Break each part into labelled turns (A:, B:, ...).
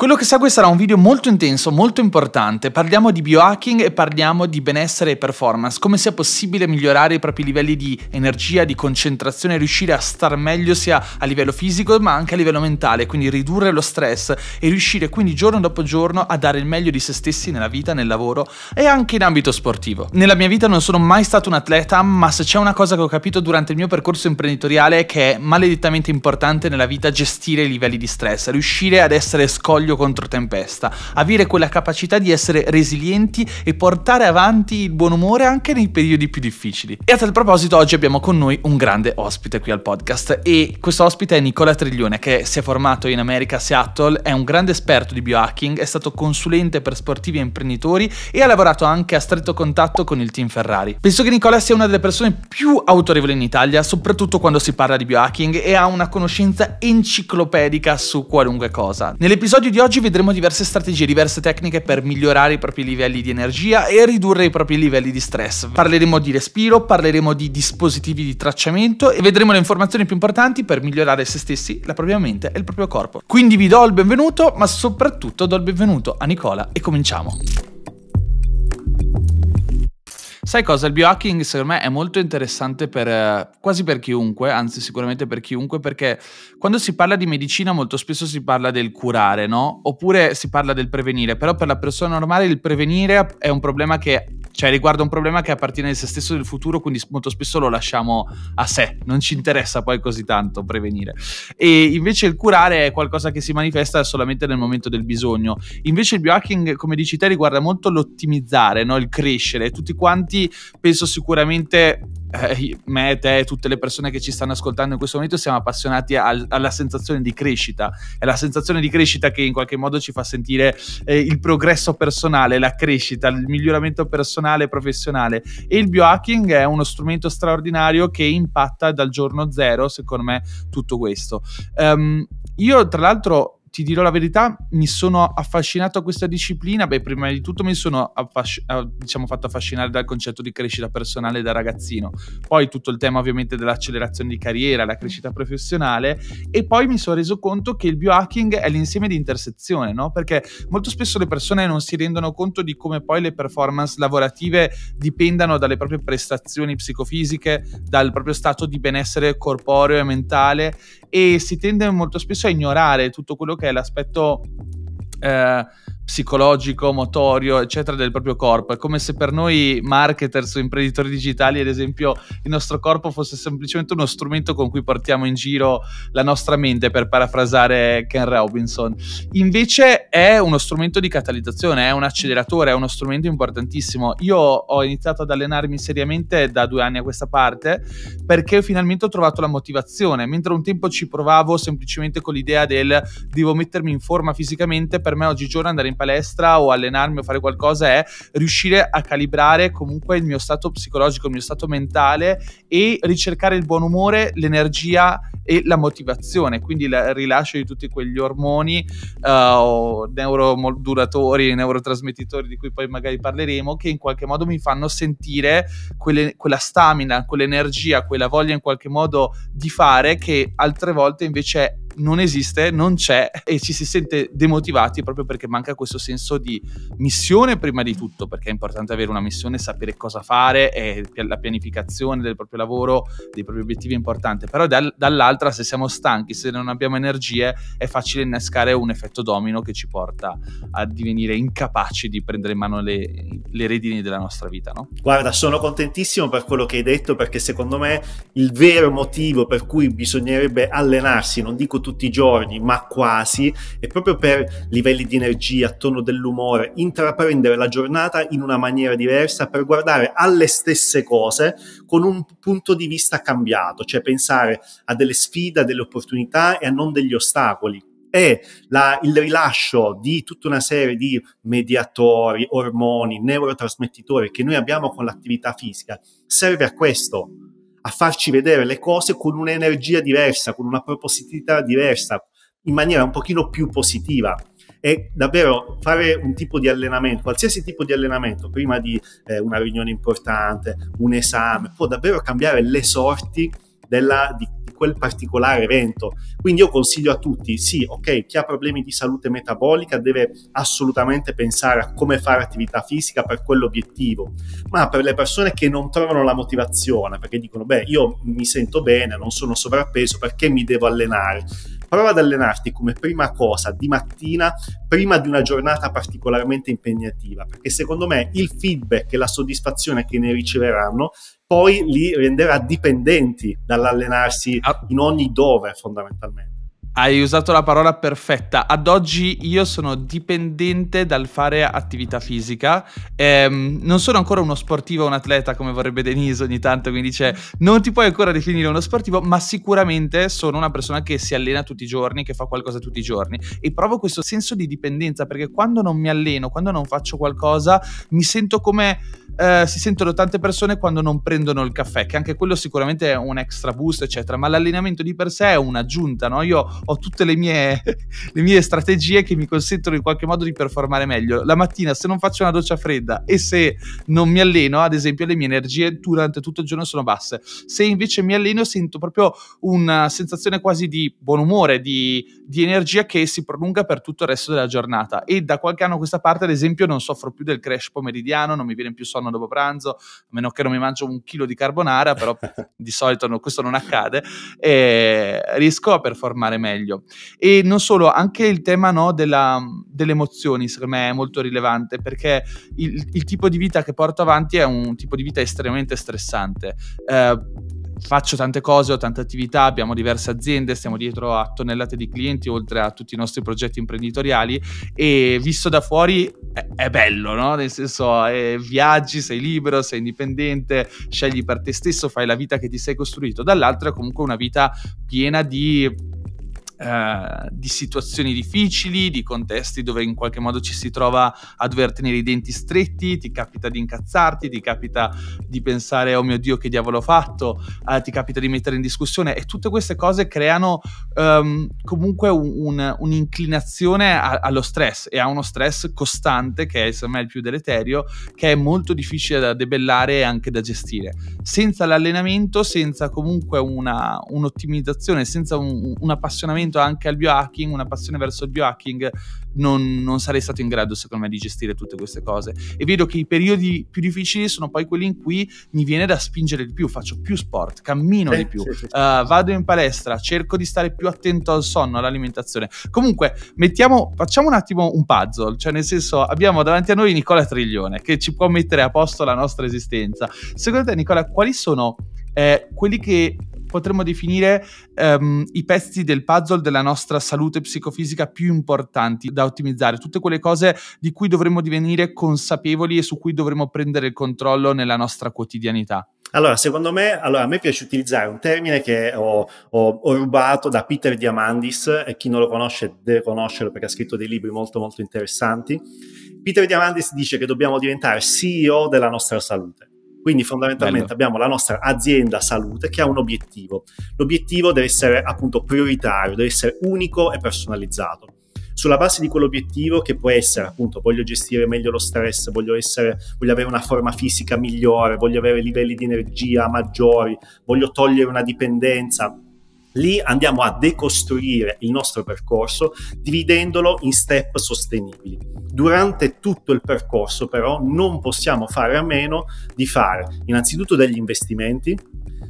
A: Quello che segue sarà un video molto intenso, molto importante. Parliamo di biohacking e parliamo di benessere e performance, come sia possibile migliorare i propri livelli di energia, di concentrazione, riuscire a star meglio sia a livello fisico ma anche a livello mentale, quindi ridurre lo stress e riuscire quindi giorno dopo giorno a dare il meglio di se stessi nella vita, nel lavoro e anche in ambito sportivo. Nella mia vita non sono mai stato un atleta, ma se c'è una cosa che ho capito durante il mio percorso imprenditoriale è che è maledettamente importante nella vita gestire i livelli di stress, riuscire ad essere scogli orgoglio contro tempesta, avere quella capacità di essere resilienti e portare avanti il buon umore anche nei periodi più difficili. E a tal proposito oggi abbiamo con noi un grande ospite qui al podcast e questo ospite è Nicola Triglione che si è formato in America a Seattle, è un grande esperto di biohacking, è stato consulente per sportivi e imprenditori e ha lavorato anche a stretto contatto con il team Ferrari. Penso che Nicola sia una delle persone più autorevoli in Italia, soprattutto quando si parla di biohacking e ha una conoscenza enciclopedica su qualunque cosa. Nell'episodio di oggi vedremo diverse strategie, diverse tecniche per migliorare i propri livelli di energia e ridurre i propri livelli di stress. Parleremo di respiro, parleremo di dispositivi di tracciamento e vedremo le informazioni più importanti per migliorare se stessi, la propria mente e il proprio corpo. Quindi vi do il benvenuto, ma soprattutto do il benvenuto a Nicola e cominciamo. Sai cosa? Il biohacking secondo me è molto interessante per eh, quasi per chiunque, anzi sicuramente per chiunque, perché quando si parla di medicina molto spesso si parla del curare, no? Oppure si parla del prevenire, però per la persona normale il prevenire è un problema che cioè riguarda un problema che appartiene a se stesso del futuro, quindi molto spesso lo lasciamo a sé, non ci interessa poi così tanto prevenire. E invece il curare è qualcosa che si manifesta solamente nel momento del bisogno. Invece il biohacking, come dici te, riguarda molto l'ottimizzare, no? il crescere. Tutti quanti penso sicuramente eh, me, te, tutte le persone che ci stanno ascoltando in questo momento siamo appassionati al, alla sensazione di crescita. È la sensazione di crescita che in qualche modo ci fa sentire eh, il progresso personale, la crescita, il miglioramento personale e professionale. E il biohacking è uno strumento straordinario che impatta dal giorno zero, secondo me, tutto questo. Um, io, tra l'altro, ti dirò la verità, mi sono affascinato a questa disciplina. Beh, prima di tutto mi sono affasci- eh, diciamo, fatto affascinare dal concetto di crescita personale da ragazzino. Poi tutto il tema ovviamente dell'accelerazione di carriera, la crescita professionale. E poi mi sono reso conto che il biohacking è l'insieme di intersezione, no? Perché molto spesso le persone non si rendono conto di come poi le performance lavorative dipendano dalle proprie prestazioni psicofisiche, dal proprio stato di benessere corporeo e mentale e si tende molto spesso a ignorare tutto quello che è l'aspetto eh, psicologico, motorio, eccetera, del proprio corpo. È come se per noi marketers o imprenditori digitali, ad esempio, il nostro corpo fosse semplicemente uno strumento con cui portiamo in giro la nostra mente, per parafrasare Ken Robinson. Invece è uno strumento di catalizzazione, è un acceleratore, è uno strumento importantissimo. Io ho iniziato ad allenarmi seriamente da due anni a questa parte perché finalmente ho trovato la motivazione. Mentre un tempo ci provavo semplicemente con l'idea del devo mettermi in forma fisicamente, per me oggigiorno andare in palestra o allenarmi o fare qualcosa è riuscire a calibrare comunque il mio stato psicologico, il mio stato mentale e ricercare il buon umore, l'energia e la motivazione, quindi il rilascio di tutti quegli ormoni uh, eh, neuromodulatori, neurotrasmettitori di cui poi magari parleremo, che in qualche modo mi fanno sentire quelle, quella stamina, quell'energia, quella voglia in qualche modo di fare che altre volte invece è non esiste, non c'è e ci si sente demotivati proprio perché manca questo senso di missione prima di tutto, perché è importante avere una missione, sapere cosa fare e la pianificazione del proprio lavoro, dei propri obiettivi è importante, però dal, dall'altra se siamo stanchi, se non abbiamo energie, è facile innescare un effetto domino che ci porta a divenire incapaci di prendere in mano le, le redini della nostra vita. No?
B: Guarda, sono contentissimo per quello che hai detto perché secondo me il vero motivo per cui bisognerebbe allenarsi, non dico tutti i giorni, ma quasi, e proprio per livelli di energia, tono dell'umore, intraprendere la giornata in una maniera diversa per guardare alle stesse cose con un punto di vista cambiato, cioè pensare a delle sfide, a delle opportunità e a non degli ostacoli E la, il rilascio di tutta una serie di mediatori, ormoni, neurotrasmettitori che noi abbiamo con l'attività fisica. Serve a questo, a farci vedere le cose con un'energia diversa, con una propositività diversa, in maniera un pochino più positiva. E davvero fare un tipo di allenamento, qualsiasi tipo di allenamento, prima di eh, una riunione importante, un esame, può davvero cambiare le sorti della, di, quel particolare evento. Quindi io consiglio a tutti, sì, ok, chi ha problemi di salute metabolica deve assolutamente pensare a come fare attività fisica per quell'obiettivo, ma per le persone che non trovano la motivazione, perché dicono, beh, io mi sento bene, non sono sovrappeso, perché mi devo allenare? prova ad allenarti come prima cosa di mattina, prima di una giornata particolarmente impegnativa, perché secondo me il feedback e la soddisfazione che ne riceveranno poi li renderà dipendenti dall'allenarsi
A: ah. in ogni dove fondamentalmente. Hai usato la parola perfetta. Ad oggi io sono dipendente dal fare attività fisica. Ehm, non sono ancora uno sportivo o un atleta come vorrebbe Denise ogni tanto mi dice non ti puoi ancora definire uno sportivo, ma sicuramente sono una persona che si allena tutti i giorni, che fa qualcosa tutti i giorni e provo questo senso di dipendenza perché quando non mi alleno, quando non faccio qualcosa, mi sento come eh, si sentono tante persone quando non prendono il caffè, che anche quello sicuramente è un extra boost, eccetera, ma l'allenamento di per sé è un'aggiunta, no? Io ho tutte le mie, le mie strategie che mi consentono in qualche modo di performare meglio. La mattina, se non faccio una doccia fredda e se non mi alleno, ad esempio, le mie energie durante tutto il giorno sono basse. Se invece mi alleno, sento proprio una sensazione quasi di buon umore, di, di energia che si prolunga per tutto il resto della giornata. E da qualche anno a questa parte, ad esempio, non soffro più del crash pomeridiano, non mi viene più sonno giorno dopo pranzo, a meno che non mi mangio un chilo di carbonara, però di solito no, questo non accade, e riesco a performare meglio. E non solo, anche il tema no, della, delle emozioni secondo me è molto rilevante perché il, il, tipo di vita che porto avanti è un tipo di vita estremamente stressante. Eh, faccio tante cose, ho tante attività, abbiamo diverse aziende, stiamo dietro a tonnellate di clienti oltre a tutti i nostri progetti imprenditoriali e visto da fuori è, è bello, no? Nel senso eh, viaggi, sei libero, sei indipendente, scegli per te stesso, fai la vita che ti sei costruito. Dall'altro è comunque una vita piena di eh, di situazioni difficili, di contesti dove in qualche modo ci si trova a dover tenere i denti stretti, ti capita di incazzarti, ti capita di pensare oh mio dio che diavolo ho fatto, eh, ti capita di mettere in discussione e tutte queste cose creano ehm, comunque un, un, un'inclinazione a, allo stress e a uno stress costante che è secondo me il più deleterio, che è molto difficile da debellare e anche da gestire. Senza l'allenamento, senza comunque una, un'ottimizzazione, senza un, un appassionamento approfondimento anche al biohacking, una passione verso il biohacking, non, non, sarei stato in grado, secondo me, di gestire tutte queste cose. E vedo che i periodi più difficili sono poi quelli in cui mi viene da spingere di più, faccio più sport, cammino eh, di più, sì, sì, uh, vado in palestra, cerco di stare più attento al sonno, all'alimentazione. Comunque, mettiamo, facciamo un attimo un puzzle, cioè nel senso abbiamo davanti a noi Nicola Triglione che ci può mettere a posto la nostra esistenza. Secondo te, Nicola, quali sono eh, quelli che potremmo definire um, i pezzi del puzzle della nostra salute psicofisica più importanti da ottimizzare, tutte quelle cose di cui dovremmo divenire consapevoli e su cui dovremmo prendere il controllo nella nostra quotidianità.
B: Allora, secondo me, allora, a me piace utilizzare un termine che ho, ho, ho, rubato da Peter Diamandis e chi non lo conosce deve conoscerlo perché ha scritto dei libri molto molto interessanti. Peter Diamandis dice che dobbiamo diventare CEO della nostra salute. Quindi fondamentalmente Bello. abbiamo la nostra azienda salute che ha un obiettivo. L'obiettivo deve essere appunto prioritario, deve essere unico e personalizzato sulla base di quell'obiettivo che può essere appunto voglio gestire meglio lo stress, voglio, essere, voglio avere una forma fisica migliore, voglio avere livelli di energia maggiori, voglio togliere una dipendenza, Lì andiamo a decostruire il nostro percorso dividendolo in step sostenibili. Durante tutto il percorso però non possiamo fare a meno di fare innanzitutto degli investimenti,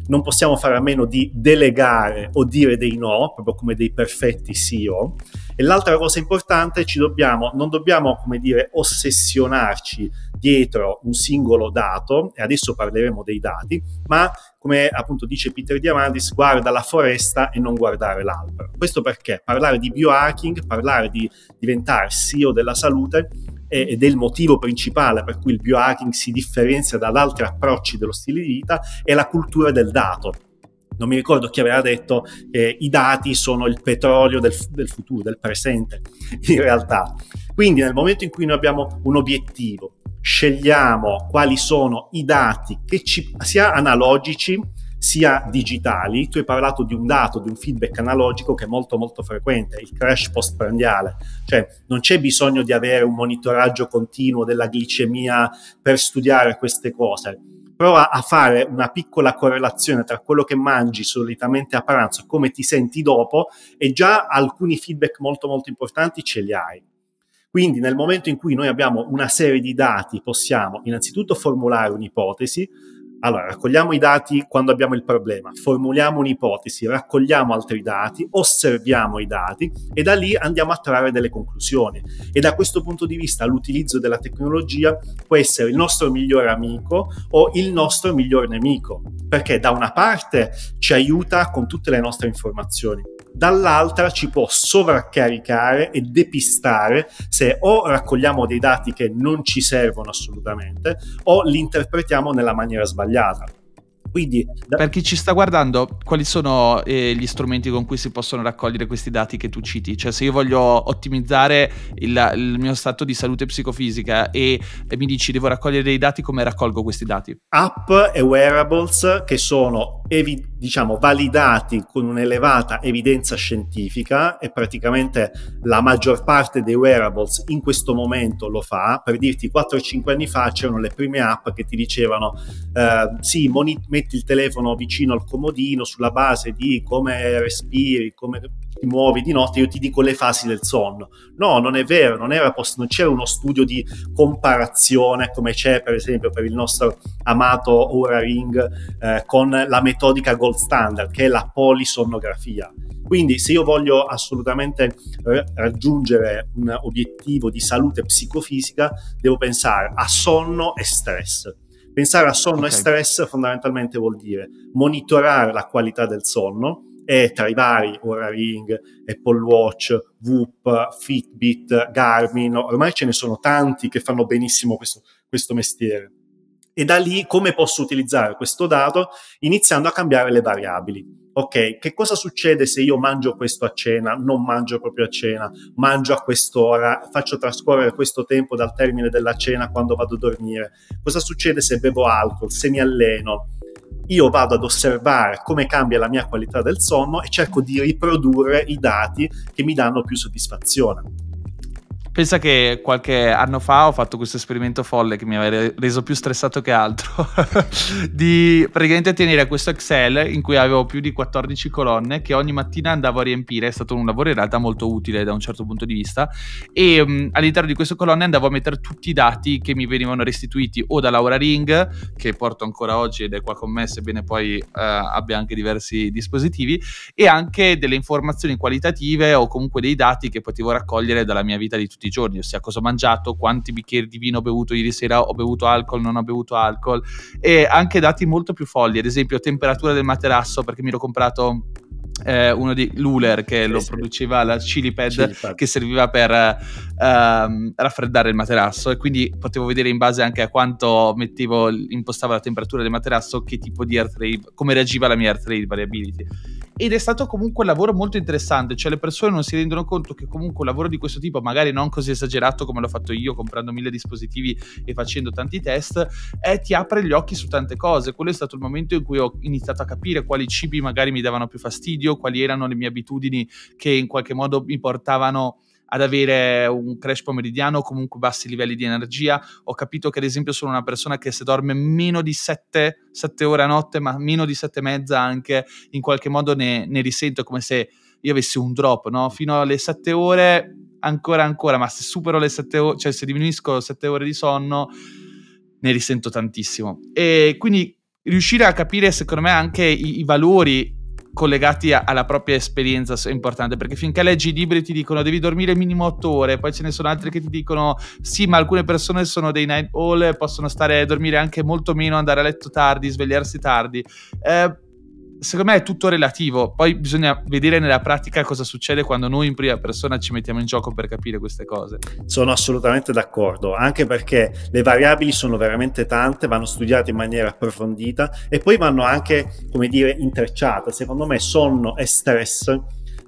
B: non possiamo fare a meno di delegare o dire dei no, proprio come dei perfetti CEO, e l'altra cosa importante, ci dobbiamo, non dobbiamo, come dire, ossessionarci dietro un singolo dato, e adesso parleremo dei dati, ma come appunto dice Peter Diamandis, guarda la foresta e non guardare l'albero. Questo perché parlare di biohacking, parlare di diventare CEO della salute ed è il motivo principale per cui il biohacking si differenzia da altri approcci dello stile di vita, è la cultura del dato non mi ricordo chi aveva detto, eh, i dati sono il petrolio del, del futuro, del presente, in realtà. Quindi nel momento in cui noi abbiamo un obiettivo, scegliamo quali sono i dati che ci, sia analogici sia digitali. Tu hai parlato di un dato, di un feedback analogico che è molto molto frequente, il crash postprandiale, cioè non c'è bisogno di avere un monitoraggio continuo della glicemia per studiare queste cose prova a fare una piccola correlazione tra quello che mangi solitamente a pranzo e come ti senti dopo e già alcuni feedback molto molto importanti ce li hai. Quindi nel momento in cui noi abbiamo una serie di dati possiamo innanzitutto formulare un'ipotesi, allora, raccogliamo i dati quando abbiamo il problema, formuliamo un'ipotesi, raccogliamo altri dati, osserviamo i dati e da lì andiamo a trarre delle conclusioni. E da questo punto di vista l'utilizzo della tecnologia può essere il nostro migliore amico o il nostro miglior nemico, perché da una parte ci aiuta con tutte le nostre informazioni, dall'altra ci può sovraccaricare e depistare se o raccogliamo dei dati che non ci servono assolutamente o li interpretiamo
A: nella maniera sbagliata. Quindi, da... Per chi ci sta guardando, quali sono eh, gli strumenti con cui si possono raccogliere questi dati che tu citi? Cioè, se io voglio ottimizzare il, il mio stato di salute psicofisica e, e, mi dici devo raccogliere dei dati, come raccolgo questi dati?
B: App e wearables che sono evidenti diciamo, validati con un'elevata evidenza scientifica e praticamente la maggior parte dei wearables in questo momento lo fa. Per dirti, 4-5 anni fa c'erano le prime app che ti dicevano eh, sì, metti il telefono vicino al comodino sulla base di come respiri, come ti muovi di notte, io ti dico le fasi del sonno. No, non è vero, non, era post- non c'era uno studio di comparazione come c'è per esempio per il nostro amato Ora Ring eh, con la metodica gold standard che è la polisonnografia. Quindi se io voglio assolutamente r- raggiungere un obiettivo di salute psicofisica, devo pensare a sonno e stress. Pensare a sonno okay. e stress fondamentalmente vuol dire monitorare la qualità del sonno, e tra i vari Ora Ring, Apple Watch, Whoop, Fitbit, Garmin, ormai ce ne sono tanti che fanno benissimo questo, questo mestiere. E da lì come posso utilizzare questo dato iniziando a cambiare le variabili ok, che cosa succede se io mangio questo a cena, non mangio proprio a cena, mangio a quest'ora, faccio trascorrere questo tempo dal termine della cena quando vado a dormire, cosa succede se bevo alcol, se mi alleno, io vado ad osservare come cambia la mia qualità del sonno e cerco di riprodurre i dati che mi danno più soddisfazione.
A: Pensa che qualche anno fa ho fatto questo esperimento folle che mi aveva reso più stressato che altro, di praticamente tenere questo Excel in cui avevo più di 14 colonne che ogni mattina andavo a riempire, è stato un lavoro in realtà molto utile da un certo punto di vista, e um, all'interno di queste colonne andavo a mettere tutti i dati che mi venivano restituiti o da Laura Ring, che porto ancora oggi ed è qua con me, sebbene poi uh, abbia anche diversi dispositivi, e anche delle informazioni qualitative o comunque dei dati che potevo raccogliere dalla mia vita di tutti tutti i giorni, ossia cosa ho mangiato, quanti bicchieri di vino ho bevuto ieri sera, ho bevuto alcol, non ho bevuto alcol e anche dati molto più folli, ad esempio temperatura del materasso perché mi l'ho comprato eh, uno di Luler che sì, lo produceva la Chilipad, Chilipad che serviva per eh, ehm, raffreddare il materasso e quindi potevo vedere in base anche a quanto mettevo, impostavo la temperatura del materasso, che tipo di air trade, come reagiva la mia air trade variability. Ed è stato comunque un lavoro molto interessante, cioè le persone non si rendono conto che comunque un lavoro di questo tipo, magari non così esagerato come l'ho fatto io, comprando mille dispositivi e facendo tanti test, eh, ti apre gli occhi su tante cose. Quello è stato il momento in cui ho iniziato a capire quali cibi magari mi davano più fastidio, quali erano le mie abitudini che in qualche modo mi portavano ad avere un crash pomeridiano o comunque bassi livelli di energia. Ho capito che ad esempio sono una persona che se dorme meno di 7, 7 ore a notte, ma meno di 7 e mezza anche, in qualche modo ne, ne risento, come se io avessi un drop, no? Fino alle 7 ore ancora ancora, ma se supero le 7 ore, cioè se diminuisco 7 ore di sonno, ne risento tantissimo. E quindi riuscire a capire, secondo me, anche i, i valori collegati a, alla propria esperienza è importante perché finché leggi i libri ti dicono devi dormire minimo 8 ore poi ce ne sono altri che ti dicono sì ma alcune persone sono dei night owl possono stare a dormire anche molto meno andare a letto tardi svegliarsi tardi eh, secondo me è tutto relativo. Poi bisogna vedere nella pratica cosa succede quando noi in prima persona ci mettiamo in gioco per capire queste cose.
B: Sono assolutamente d'accordo, anche perché le variabili sono veramente tante, vanno studiate in maniera approfondita e poi vanno anche, come dire, intrecciate. Secondo me sonno e stress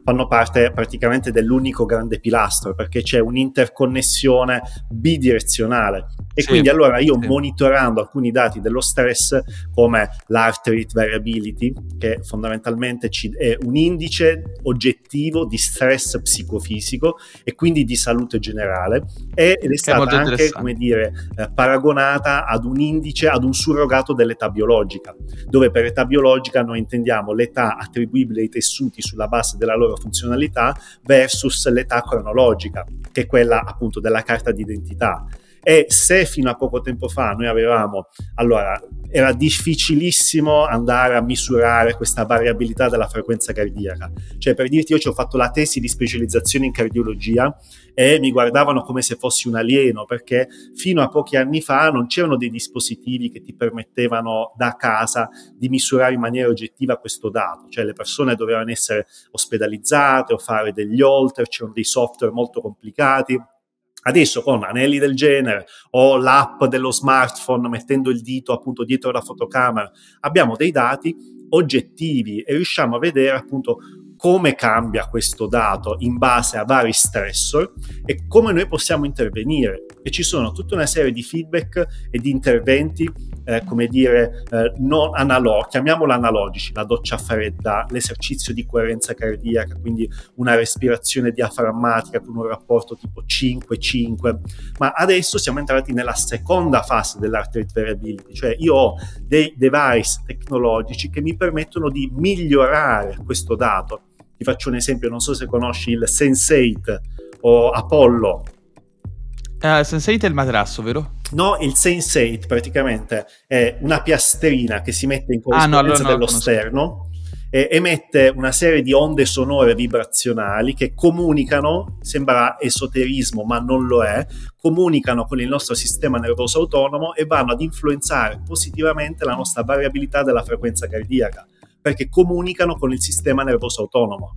B: fanno parte praticamente dell'unico grande pilastro perché c'è un'interconnessione bidirezionale e sì, quindi allora io sì. monitorando alcuni dati dello stress come l'art rate variability che fondamentalmente è un indice oggettivo di stress psicofisico e quindi di salute generale ed è stata anche come dire eh, paragonata ad un indice ad un surrogato dell'età biologica dove per età biologica noi intendiamo l'età attribuibile ai tessuti sulla base della loro loro funzionalità versus l'età cronologica, che è quella appunto della carta d'identità. E se fino a poco tempo fa noi avevamo, allora era difficilissimo andare a misurare questa variabilità della frequenza cardiaca, cioè per dirti io ci ho fatto la tesi di specializzazione in cardiologia e mi guardavano come se fossi un alieno perché fino a pochi anni fa non c'erano dei dispositivi che ti permettevano da casa di misurare in maniera oggettiva questo dato, cioè le persone dovevano essere ospedalizzate o fare degli holter, c'erano dei software molto complicati Adesso con anelli del genere o l'app dello smartphone mettendo il dito appunto dietro la fotocamera abbiamo dei dati oggettivi e riusciamo a vedere appunto come cambia questo dato in base a vari stressor e come noi possiamo intervenire. E ci sono tutta una serie di feedback e di interventi eh, come dire, eh, non analog, chiamiamolo analogici, la doccia fredda, l'esercizio di coerenza cardiaca, quindi una respirazione diaframmatica con un rapporto tipo 5-5, ma adesso siamo entrati nella seconda fase dell'artrite variability, cioè io ho dei device tecnologici che mi permettono di migliorare questo dato. Ti faccio un esempio, non so se conosci il Sensate o Apollo.
A: Uh, eh, Sensate è il materasso, vero?
B: No, il Sense8 praticamente è una piastrina che si mette in corrispondenza ah, no, allora dello sterno e emette una serie di onde sonore vibrazionali che comunicano, sembra esoterismo ma non lo è, comunicano con il nostro sistema nervoso autonomo e vanno ad influenzare positivamente la nostra variabilità della frequenza cardiaca perché comunicano con il sistema nervoso
A: autonomo.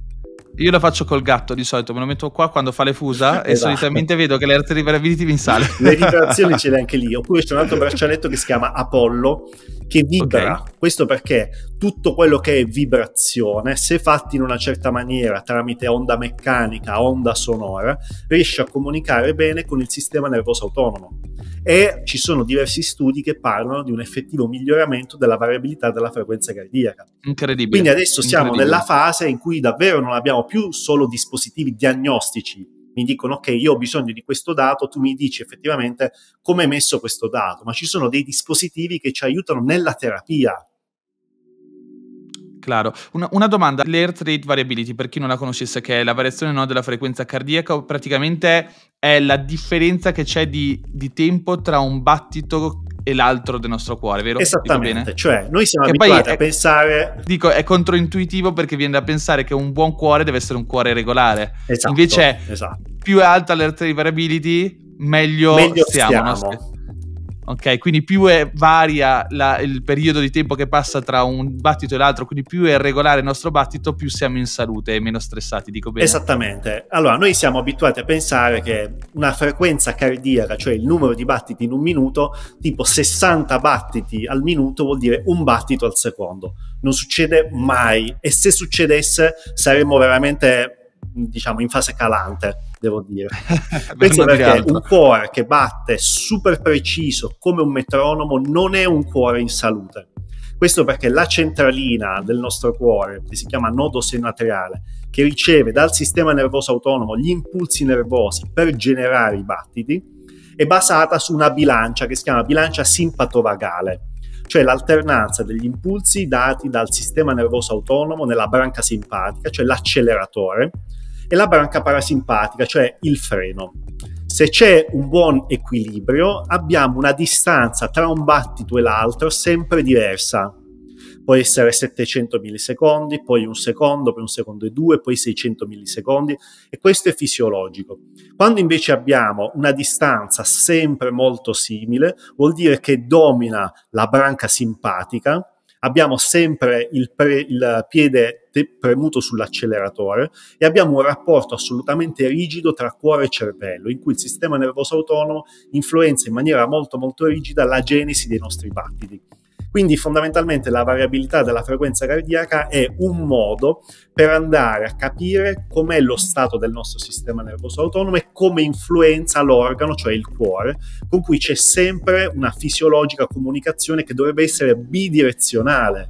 A: Io lo faccio col gatto di solito, me lo metto qua quando fa le fusa esatto. e solitamente vedo che le recuperability mi sale. Le vibrazioni
B: ce l'hai anche lì. Oppure c'è un altro braccialetto che si chiama Apollo che vibra. Okay. Questo perché tutto quello che è vibrazione, se fatto in una certa maniera tramite onda meccanica, onda sonora, riesce a comunicare bene con il sistema nervoso autonomo. E ci sono diversi studi che parlano di un effettivo miglioramento della variabilità della frequenza cardiaca.
A: Incredibile. Quindi adesso siamo nella
B: fase in cui davvero non abbiamo più solo dispositivi diagnostici mi dicono ok io ho bisogno di questo dato, tu mi dici effettivamente come è messo questo dato, ma ci sono dei dispositivi che ci aiutano
A: nella terapia. Claro. Una, una domanda, l'Earth Rate Variability, per chi non la conoscesse, che è la variazione no, della frequenza cardiaca, praticamente è la differenza che c'è di, di tempo tra un battito e l'altro del nostro cuore, vero? Esattamente, cioè noi siamo che abituati è, a pensare... Dico, è controintuitivo perché viene da pensare che un buon cuore deve essere un cuore regolare. Esatto, Invece esatto. più è alta l'alert variability, meglio, meglio siamo. siamo. No? Ok, quindi più è varia la, il periodo di tempo che passa tra un battito e l'altro, quindi più è regolare il nostro battito, più siamo in salute e meno stressati, dico bene. Esattamente.
B: Allora, noi siamo abituati a pensare che una frequenza cardiaca, cioè il numero di battiti in un minuto, tipo 60 battiti al minuto vuol dire un battito al secondo. Non succede mai e se succedesse saremmo veramente, diciamo, in fase calante devo dire. Penso perché un cuore che batte super preciso come un metronomo non è un cuore in salute. Questo perché la centralina del nostro cuore, che si chiama nodo senatriale, che riceve dal sistema nervoso autonomo gli impulsi nervosi per generare i battiti, è basata su una bilancia che si chiama bilancia simpatovagale, cioè l'alternanza degli impulsi dati dal sistema nervoso autonomo nella branca simpatica, cioè l'acceleratore, e la branca parasimpatica, cioè il freno. Se c'è un buon equilibrio, abbiamo una distanza tra un battito e l'altro sempre diversa. Può essere 700 millisecondi, poi un secondo, poi un secondo e due, poi 600 millisecondi e questo è fisiologico. Quando invece abbiamo una distanza sempre molto simile, vuol dire che domina la branca simpatica, abbiamo sempre il, pre, il piede forte premuto sull'acceleratore e abbiamo un rapporto assolutamente rigido tra cuore e cervello, in cui il sistema nervoso autonomo influenza in maniera molto molto rigida la genesi dei nostri battiti. Quindi fondamentalmente la variabilità della frequenza cardiaca è un modo per andare a capire com'è lo stato del nostro sistema nervoso autonomo e come influenza l'organo, cioè il cuore, con cui c'è sempre una fisiologica comunicazione che dovrebbe essere bidirezionale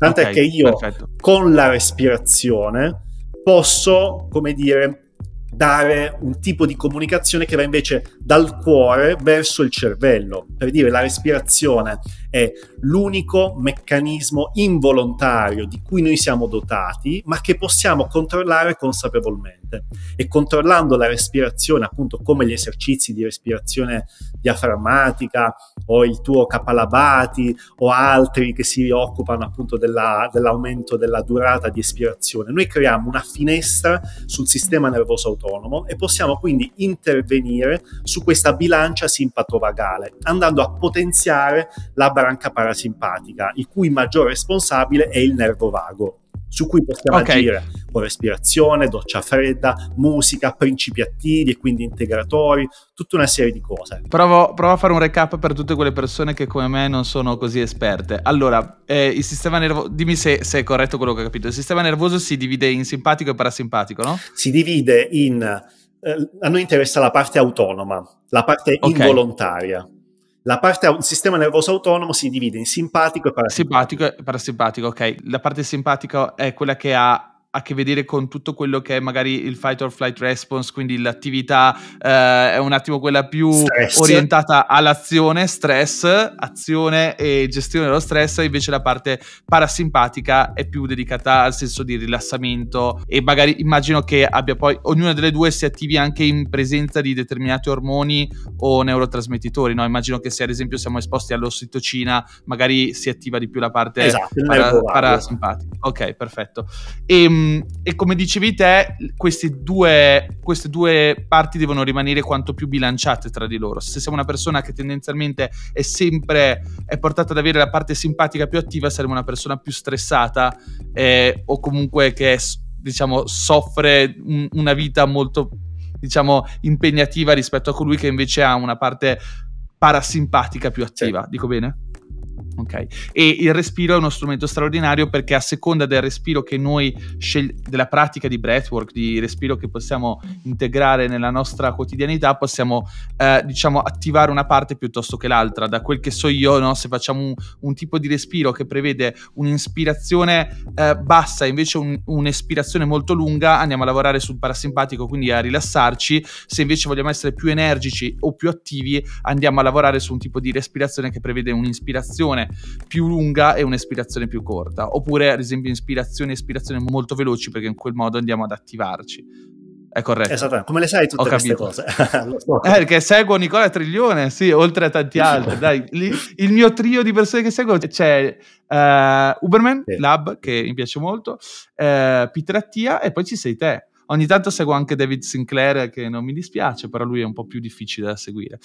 B: Tant'è okay, che io perfetto. con la respirazione posso, come dire, dare un tipo di comunicazione che va invece dal cuore verso il cervello. Per dire, la respirazione è l'unico meccanismo involontario di cui noi siamo dotati, ma che possiamo controllare consapevolmente. E controllando la respirazione, appunto come gli esercizi di respirazione diaframmatica o il tuo Kapalabhati o altri che si occupano appunto della, dell'aumento della durata di espirazione, noi creiamo una finestra sul sistema nervoso autonomo e possiamo quindi intervenire su questa bilancia simpatogale, andando a potenziare la branca parasimpatica, il cui maggior responsabile è il nervo vago, su cui possiamo okay. agire con respirazione, doccia fredda, musica, principi attivi e quindi integratori, tutta una serie di cose.
A: Provo, provo, a fare un recap per tutte quelle persone che come me non sono così esperte. Allora, eh, il sistema nervoso, dimmi se, se, è corretto quello che ho capito, il sistema nervoso si divide in simpatico e parasimpatico, no?
B: Si divide in... Eh, a noi interessa la parte autonoma, la parte okay. involontaria la parte, il sistema nervoso autonomo si
A: divide in simpatico e parasimpatico. Simpatico e parasimpatico, ok. La parte simpatica è quella che ha a che vedere con tutto quello che è magari il fight or flight response, quindi l'attività eh, è un attimo quella più stress. orientata all'azione, stress, azione e gestione dello stress, invece la parte parasimpatica è più dedicata al senso di rilassamento e magari immagino che abbia poi ognuna delle due si attivi anche in presenza di determinati ormoni o neurotrasmettitori, no? Immagino che se ad esempio siamo esposti all'ossitocina, magari si attiva di più la parte esatto, para- parasimpatica. Ok, perfetto. E ehm, Ehm, e, come dicevi te, queste due, queste due parti devono rimanere quanto più bilanciate tra di loro. Se siamo una persona che tendenzialmente è sempre è portata ad avere la parte simpatica più attiva, saremo una persona più stressata eh, o comunque che è, diciamo, soffre un, una vita molto diciamo, impegnativa rispetto a colui che invece ha una parte parasimpatica più attiva. Sì. Dico bene? Okay. E il respiro è uno strumento straordinario perché a seconda del respiro che noi scegliamo, della pratica di breathwork, di respiro che possiamo integrare nella nostra quotidianità, possiamo eh, diciamo attivare una parte piuttosto che l'altra. Da quel che so io, no? se facciamo un, un, tipo di respiro che prevede un'inspirazione eh, bassa e invece un, un'espirazione molto lunga, andiamo a lavorare sul parasimpatico, quindi a rilassarci. Se invece vogliamo essere più energici o più attivi, andiamo a lavorare su un tipo di respirazione che prevede un'ispirazione un'ispirazione più lunga e un'ispirazione più corta, oppure ad esempio ispirazione e ispirazione molto veloci perché in quel modo andiamo ad attivarci. È corretto. Esatto, come le sai tutte Ho queste capito. cose? so. eh, perché seguo Nicola Triglione, sì, oltre a tanti altri. Dai, li, il mio trio di persone che seguo c'è uh, Uberman, sì. Lab, che mi piace molto, uh, eh, Pitrattia e poi ci sei te. Ogni tanto seguo anche David Sinclair, che non mi dispiace, però lui è un po' più difficile da seguire.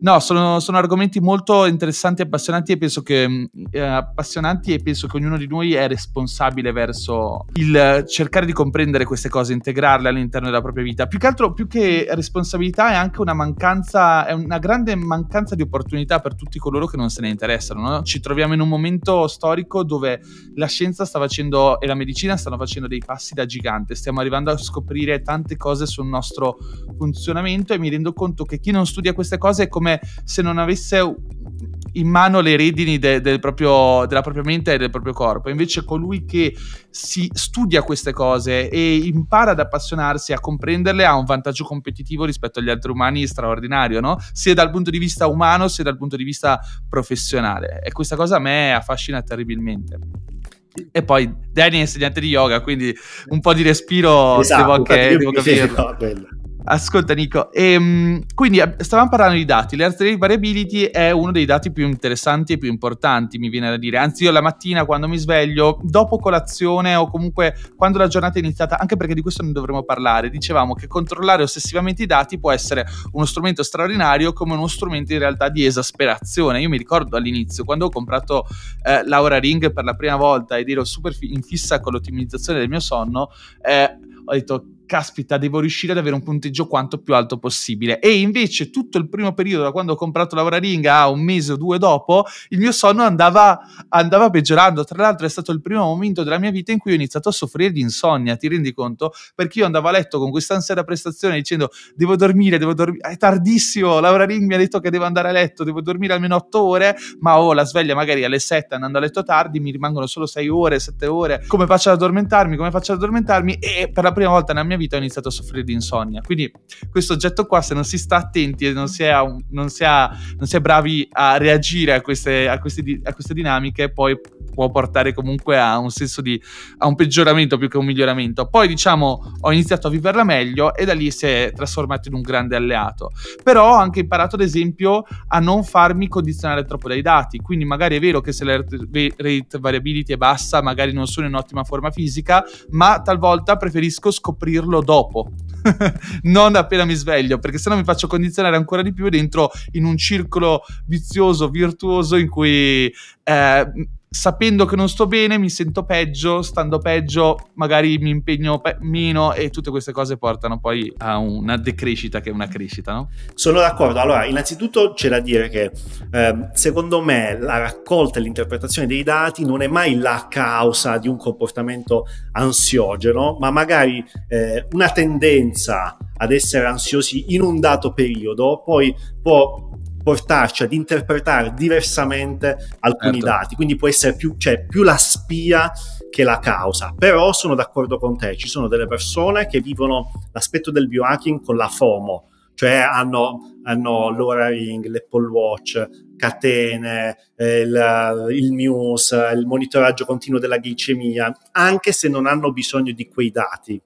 A: No, sono, sono argomenti molto interessanti e appassionanti e penso che mm, eh, appassionanti e penso che ognuno di noi è responsabile verso il cercare di comprendere queste cose, integrarle all'interno della propria vita. Più che altro, più che responsabilità è anche una mancanza, è una grande mancanza di opportunità per tutti coloro che non se ne interessano. No? Ci troviamo in un momento storico dove la scienza sta facendo e la medicina stanno facendo dei passi da gigante. Stiamo arrivando a scoprire scoprire tante cose sul nostro funzionamento e mi rendo conto che chi non studia queste cose è come se non avesse in mano le redini de, del proprio, della propria mente e del proprio corpo. Invece colui che si studia queste cose e impara ad appassionarsi, a comprenderle, ha un vantaggio competitivo rispetto agli altri umani straordinario, no? sia dal punto di vista umano sia dal punto di vista professionale. E questa cosa a me affascina terribilmente e poi Danny è insegnante di yoga, quindi un po' di respiro esatto, devo, anche, devo capirlo. Ascolta Nico, e, ehm, quindi eh, stavamo parlando di dati, l'Earth Variability è uno dei dati più interessanti e più importanti, mi viene da dire, anzi io la mattina quando mi sveglio, dopo colazione o comunque quando la giornata è iniziata, anche perché di questo ne dovremmo parlare, dicevamo che controllare ossessivamente i dati può essere uno strumento straordinario come uno strumento in realtà di esasperazione, io mi ricordo all'inizio quando ho comprato eh, l'Aura Ring per la prima volta ed ero super in fissa con l'ottimizzazione del mio sonno, eh, ho detto caspita, devo riuscire ad avere un punteggio quanto più alto possibile. E invece tutto il primo periodo, da quando ho comprato la Oraringa a un mese o due dopo, il mio sonno andava, andava peggiorando. Tra l'altro è stato il primo momento della mia vita in cui ho iniziato a soffrire di insonnia, ti rendi conto? Perché io andavo a letto con questa ansia da prestazione dicendo devo dormire, devo dormire, è tardissimo, Laura Ring mi ha detto che devo andare a letto, devo dormire almeno otto ore, ma ho oh, la sveglia magari alle sette, andando a letto tardi, mi rimangono solo sei ore, sette ore, come faccio ad addormentarmi, come faccio ad addormentarmi? E per la prima volta nella mia vita vita ho iniziato a soffrire di insonnia. Quindi questo oggetto qua, se non si sta attenti e non si è, non si è, non si è bravi a reagire a queste, a, queste, a queste, dinamiche, poi può portare comunque a un senso di a un peggioramento più che un miglioramento. Poi diciamo ho iniziato a viverla meglio e da lì si è trasformato in un grande alleato. Però ho anche imparato ad esempio a non farmi condizionare troppo dai dati, quindi magari è vero che se la rate variability è bassa, magari non sono in ottima forma fisica, ma talvolta preferisco scoprire dirlo dopo. non appena mi sveglio, perché sennò mi faccio condizionare ancora di più dentro in un circolo vizioso, virtuoso in cui eh, sapendo che non sto bene, mi sento peggio, stando peggio, magari mi impegno pe- meno e tutte queste cose portano poi a una decrescita che è una crescita, no?
B: Sono d'accordo. Allora, innanzitutto c'è da dire che eh, secondo me la raccolta e l'interpretazione dei dati non è mai la causa di un comportamento ansiogeno, ma magari eh, una tendenza ad essere ansiosi in un dato periodo poi può portarci ad interpretare diversamente alcuni certo. dati, quindi può essere più, cioè, più la spia che la causa. Però sono d'accordo con te, ci sono delle persone che vivono l'aspetto del biohacking con la FOMO, cioè hanno, hanno l'ora ring, l'Apple Watch, catene, eh, il, il news, il monitoraggio continuo della glicemia, anche se non hanno bisogno di quei dati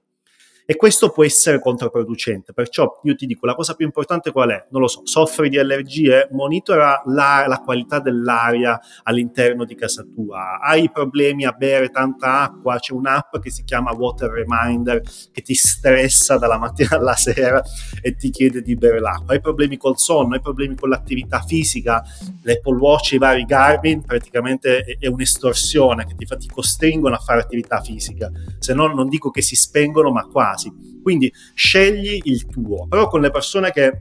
B: e questo può essere controproducente. Perciò io ti dico, la cosa più importante qual è? Non lo so, soffri di allergie, monitora la, la qualità dell'aria all'interno di casa tua, hai problemi a bere tanta acqua, c'è un'app che si chiama Water Reminder che ti stressa dalla mattina alla sera e ti chiede di bere l'acqua, hai problemi col sonno, hai problemi con l'attività fisica, l'Apple Watch, i vari Garmin praticamente è, è un'estorsione che ti, fa, ti costringono a fare attività fisica, se no non dico che si spengono ma quasi casi. Quindi scegli il tuo, però con le persone che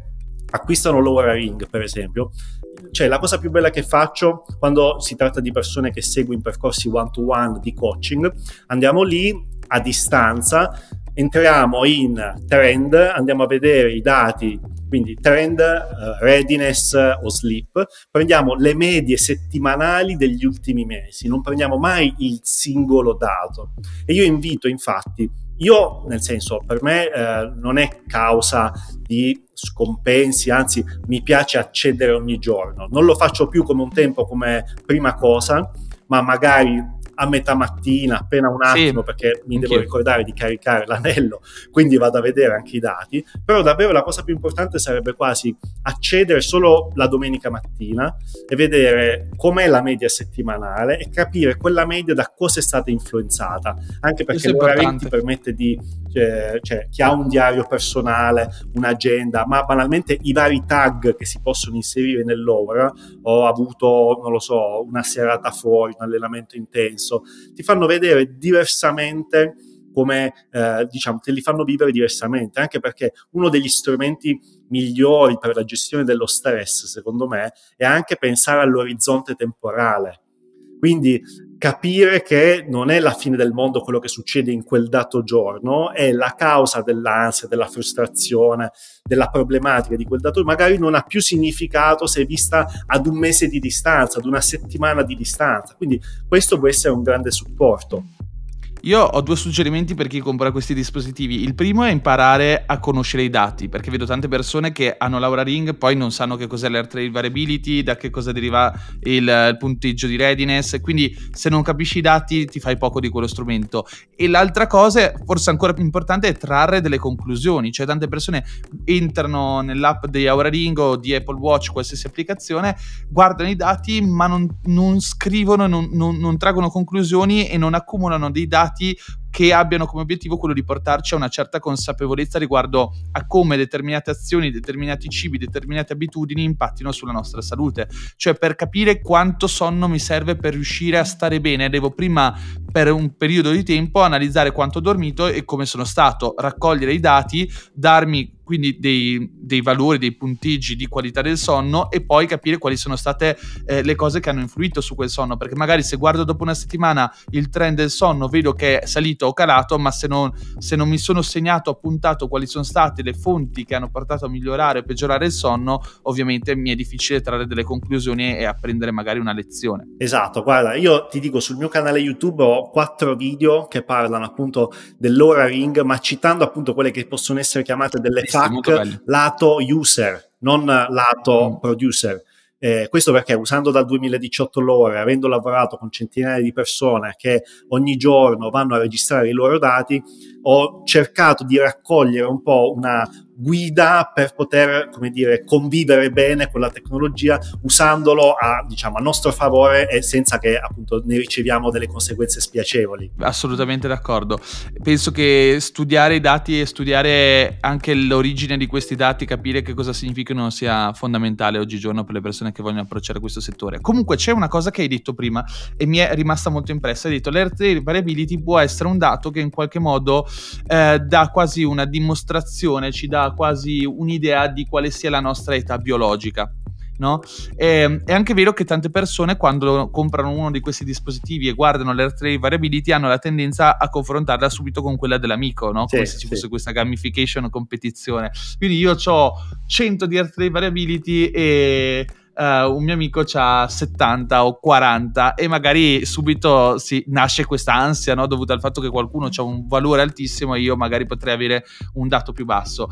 B: acquistano l'Ora Ring, per esempio, cioè la cosa più bella che faccio quando si tratta di persone che seguono percorsi one to one di coaching, andiamo lì a distanza, entriamo in trend, andiamo a vedere i dati, quindi trend, uh, readiness uh, o sleep, prendiamo le medie settimanali degli ultimi mesi, non prendiamo mai il singolo dato. E io invito infatti io, nel senso, per me eh, non è causa di scompensi, anzi mi piace accedere ogni giorno. Non lo faccio più come un tempo, come prima cosa, ma magari a metà mattina, appena un attimo, sì, perché mi devo ricordare di caricare l'anello, quindi vado a vedere anche i dati. Però davvero la cosa più importante sarebbe quasi accedere solo la domenica mattina e vedere com'è la media settimanale e capire quella media da cosa è stata influenzata, anche perché l'orario ti permette di eh, cioè, chi ha un diario personale, un'agenda, ma banalmente i vari tag che si possono inserire nell'ora, ho avuto, non lo so, una serata fuori, un allenamento intenso, ti fanno vedere diversamente come eh, diciamo te li fanno vivere diversamente, anche perché uno degli strumenti migliori per la gestione dello stress, secondo me, è anche pensare all'orizzonte temporale. Quindi capire che non è la fine del mondo quello che succede in quel dato giorno, è la causa dell'ansia, della frustrazione, della problematica di quel dato, magari non ha più significato se vista ad un mese di distanza, ad una settimana di distanza. Quindi questo può essere un grande supporto.
A: Io ho due suggerimenti per chi compra questi dispositivi. Il primo è imparare a conoscere i dati, perché vedo tante persone che hanno l'Aura Ring, poi non sanno che cos'è l'air trail variability, da che cosa deriva il, il punteggio di readiness, quindi se non capisci i dati ti fai poco di quello strumento. E l'altra cosa, forse ancora più importante, è trarre delle conclusioni, cioè tante persone entrano nell'app di Aura Ring o di Apple Watch, qualsiasi applicazione, guardano i dati ma non, non scrivono, non, non, non traggono conclusioni e non accumulano dei dati dati che abbiano come obiettivo quello di portarci a una certa consapevolezza riguardo a come determinate azioni, determinati cibi, determinate abitudini impattino sulla nostra salute. Cioè per capire quanto sonno mi serve per riuscire a stare bene, devo prima per un periodo di tempo analizzare quanto ho dormito e come sono stato, raccogliere i dati, darmi quindi dei, dei, valori, dei punteggi di qualità del sonno e poi capire quali sono state eh, le cose che hanno influito su quel sonno, perché magari se guardo dopo una settimana il trend del sonno vedo che è salito o calato, ma se non, se non mi sono segnato, appuntato quali sono state le fonti che hanno portato a migliorare o peggiorare il sonno, ovviamente mi è difficile trarre delle conclusioni e apprendere magari una lezione. Esatto,
B: guarda, io ti dico sul mio canale YouTube ho quattro video che parlano appunto dell'ora ring, ma citando appunto quelle che possono essere chiamate delle stack lato user, non lato mm. producer. Eh, questo perché usando dal 2018 l'ora, avendo lavorato con centinaia di persone che ogni giorno vanno a registrare i loro dati, ho cercato di raccogliere un po' una, guida per poter, come dire, convivere bene con la tecnologia usandolo a, diciamo, a nostro favore e senza
A: che appunto ne riceviamo delle conseguenze spiacevoli. Assolutamente d'accordo. Penso che studiare i dati e studiare anche l'origine di questi dati, capire che cosa significano sia fondamentale oggigiorno per le persone che vogliono approcciare questo settore. Comunque c'è una cosa che hai detto prima e mi è rimasta molto impressa, hai detto l'Earth Variability può essere un dato che in qualche modo eh, dà quasi una dimostrazione, ci dà quasi un'idea di quale sia la nostra età biologica. No? E, ehm, è anche vero che tante persone quando comprano uno di questi dispositivi e guardano l'Airtray Variability hanno la tendenza a confrontarla subito con quella dell'amico, no? come se ci fosse sì. questa gamification o competizione. Quindi io ho 100 di Airtray Variability e uh, un mio amico ha 70 o 40 e magari subito si nasce questa ansia no? dovuta al fatto che qualcuno ha un valore altissimo e io magari potrei avere un dato più basso.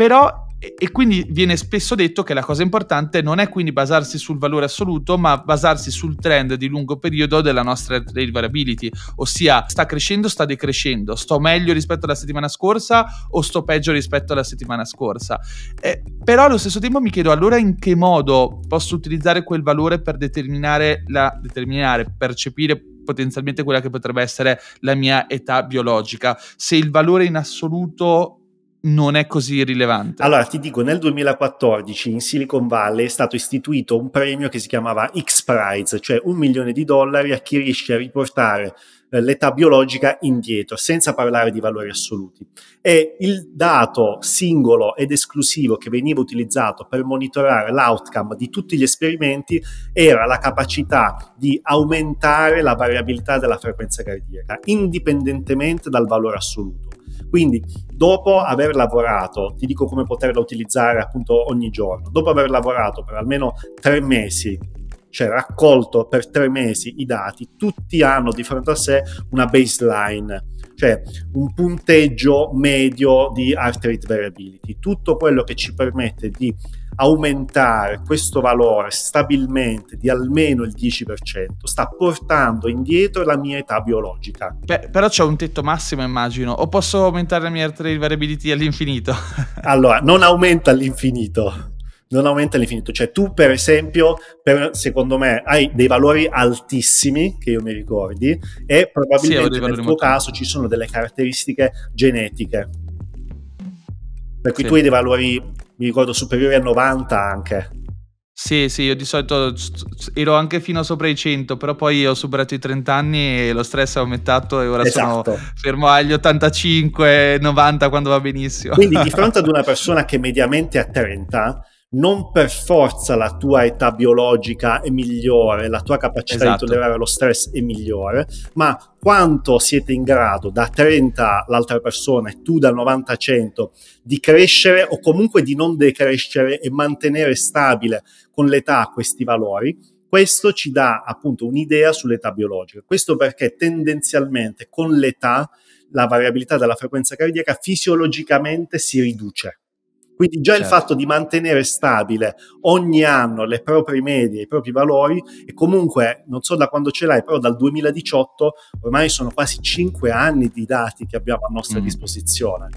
A: Però e quindi viene spesso detto che la cosa importante non è quindi basarsi sul valore assoluto, ma basarsi sul trend di lungo periodo della nostra trade variability, ossia sta crescendo, sta decrescendo, sto meglio rispetto alla settimana scorsa o sto peggio rispetto alla settimana scorsa. Eh, però allo stesso tempo mi chiedo allora in che modo posso utilizzare quel valore per determinare, la, determinare percepire potenzialmente quella che potrebbe essere la mia età biologica, se il valore in assoluto non è così rilevante. Allora, ti dico, nel
B: 2014 in Silicon Valley è stato istituito un premio che si chiamava X-Prize, cioè un milione di dollari a chi riesce a riportare eh, l'età biologica indietro, senza parlare di valori assoluti. E il dato singolo ed esclusivo che veniva utilizzato per monitorare l'outcome di tutti gli esperimenti era la capacità di aumentare la variabilità della frequenza cardiaca, indipendentemente dal valore assoluto. Quindi, dopo aver lavorato, ti dico come poterla utilizzare appunto ogni giorno, dopo aver lavorato per almeno tre mesi cioè raccolto per tre mesi i dati, tutti hanno di fronte a sé una baseline cioè un punteggio medio di heart rate variability, tutto quello che ci permette di aumentare questo valore stabilmente di almeno il 10% sta portando indietro la mia età biologica.
A: Beh, però c'è un tetto massimo, immagino, o posso aumentare la mia heart variability all'infinito?
B: allora, non aumenta all'infinito non aumenta all'infinito. Cioè tu, per esempio, per, secondo me, hai dei valori altissimi, che io mi ricordi, e probabilmente sì, nel tuo molto. caso ci sono delle caratteristiche genetiche. Per cui sì. tu hai dei valori, mi ricordo, superiori a 90 anche.
A: Sì, sì, io di solito ero anche fino sopra i 100, però poi ho superato i 30 anni e lo stress è aumentato e ora esatto. sono fermo agli 85, 90 quando va benissimo. Quindi di fronte ad una
B: persona che mediamente ha 30, non per forza la tua età biologica è migliore, la tua capacità esatto. di tollerare lo stress è migliore, ma quanto siete in grado da 30 l'altra persona e tu da 90 a 100 di crescere o comunque di non decrescere e mantenere stabile con l'età questi valori. Questo ci dà appunto un'idea sull'età biologica. Questo perché tendenzialmente con l'età la variabilità della frequenza cardiaca fisiologicamente si riduce quindi già certo. il fatto di mantenere stabile ogni anno le proprie medie, i propri valori e comunque non so da quando ce l'hai, però dal 2018 ormai sono quasi 5 anni di dati che abbiamo a nostra mm. disposizione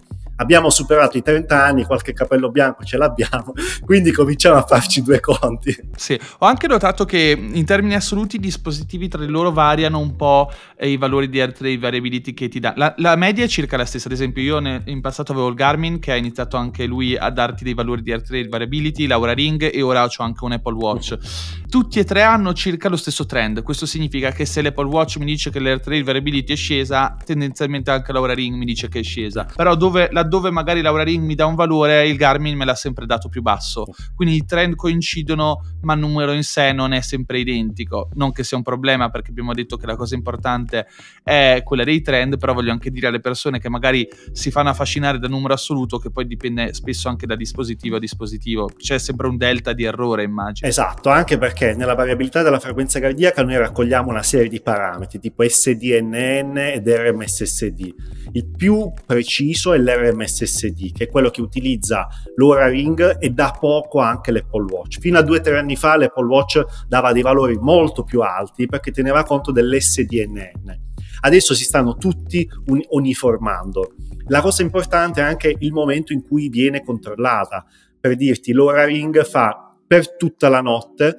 B: abbiamo superato i 30 anni, qualche capello bianco ce l'abbiamo, quindi cominciamo a farci due conti.
A: Sì, ho anche notato che in termini assoluti i dispositivi tra di loro variano un po' i valori di airtray variability che ti dà. La, la, media è circa la stessa, ad esempio io ne, in passato avevo il Garmin che ha iniziato anche lui a darti dei valori di airtray variability, Laura Ring e ora ho anche un Apple Watch. Tutti e tre hanno circa lo stesso trend, questo significa che se l'Apple Watch mi dice che l'Air l'airtray variability è scesa, tendenzialmente anche Laura Ring mi dice che è scesa. Però dove la laddove magari l'Auraring mi dà un valore, il Garmin me l'ha sempre dato più basso. Quindi i trend coincidono, ma il numero in sé non è sempre identico. Non che sia un problema, perché abbiamo detto che la cosa importante è quella dei trend, però voglio anche dire alle persone che magari si fanno affascinare da numero assoluto, che poi dipende spesso anche da dispositivo a dispositivo. C'è sempre un delta di errore, immagino.
B: Esatto, anche perché nella variabilità della frequenza cardiaca noi raccogliamo una serie di parametri tipo SDNN ed RMSSD. Il più preciso è l'RMSSD SSD, che è quello che utilizza l'Ora Ring e da poco anche l'Apple Watch. Fino a due o tre anni fa l'Apple Watch dava dei valori molto più alti perché teneva conto dell'SDNN. Adesso si stanno tutti uniformando. La cosa importante è anche il momento in cui viene controllata. Per dirti, l'Ora Ring fa per tutta la notte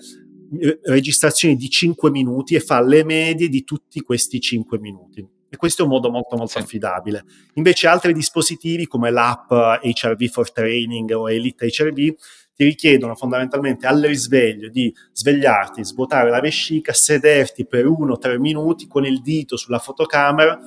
B: eh, registrazioni di 5 minuti e fa le medie di tutti questi 5 minuti e questo è un modo molto molto sì. affidabile. Invece altri dispositivi come l'app HRV for Training o Elite HRV ti richiedono fondamentalmente al risveglio di svegliarti, svuotare la vescica, sederti per uno o tre minuti con il dito sulla fotocamera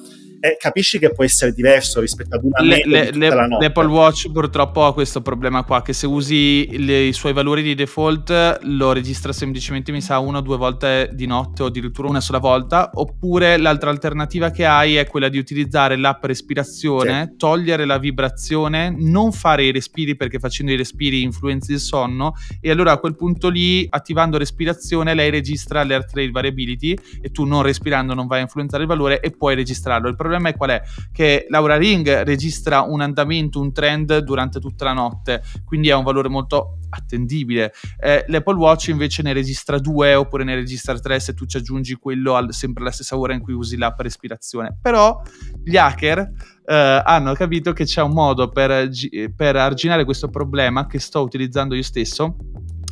B: e capisci che può essere diverso rispetto ad una le, le, le, L'Apple
A: Watch purtroppo ha questo problema qua, che se usi le, i suoi valori di default lo registra semplicemente, mi sa, una o due volte di notte o addirittura una sola volta, oppure l'altra alternativa che hai è quella di utilizzare l'app respirazione, sì. togliere la vibrazione, non fare i respiri perché facendo i respiri influenzi il sonno e allora a quel punto lì attivando respirazione lei registra l'air rate variability e tu non respirando non vai a influenzare il valore e puoi registrarlo. Il problema è qual è? Che Laura Ring registra un andamento, un trend durante tutta la notte, quindi è un valore molto attendibile. Eh, L'Apple Watch invece ne registra due oppure ne registra tre se tu ci aggiungi quello al, sempre alla stessa ora in cui usi l'app respirazione. ispirazione. Però gli hacker eh, hanno capito che c'è un modo per, per arginare questo problema che sto utilizzando io stesso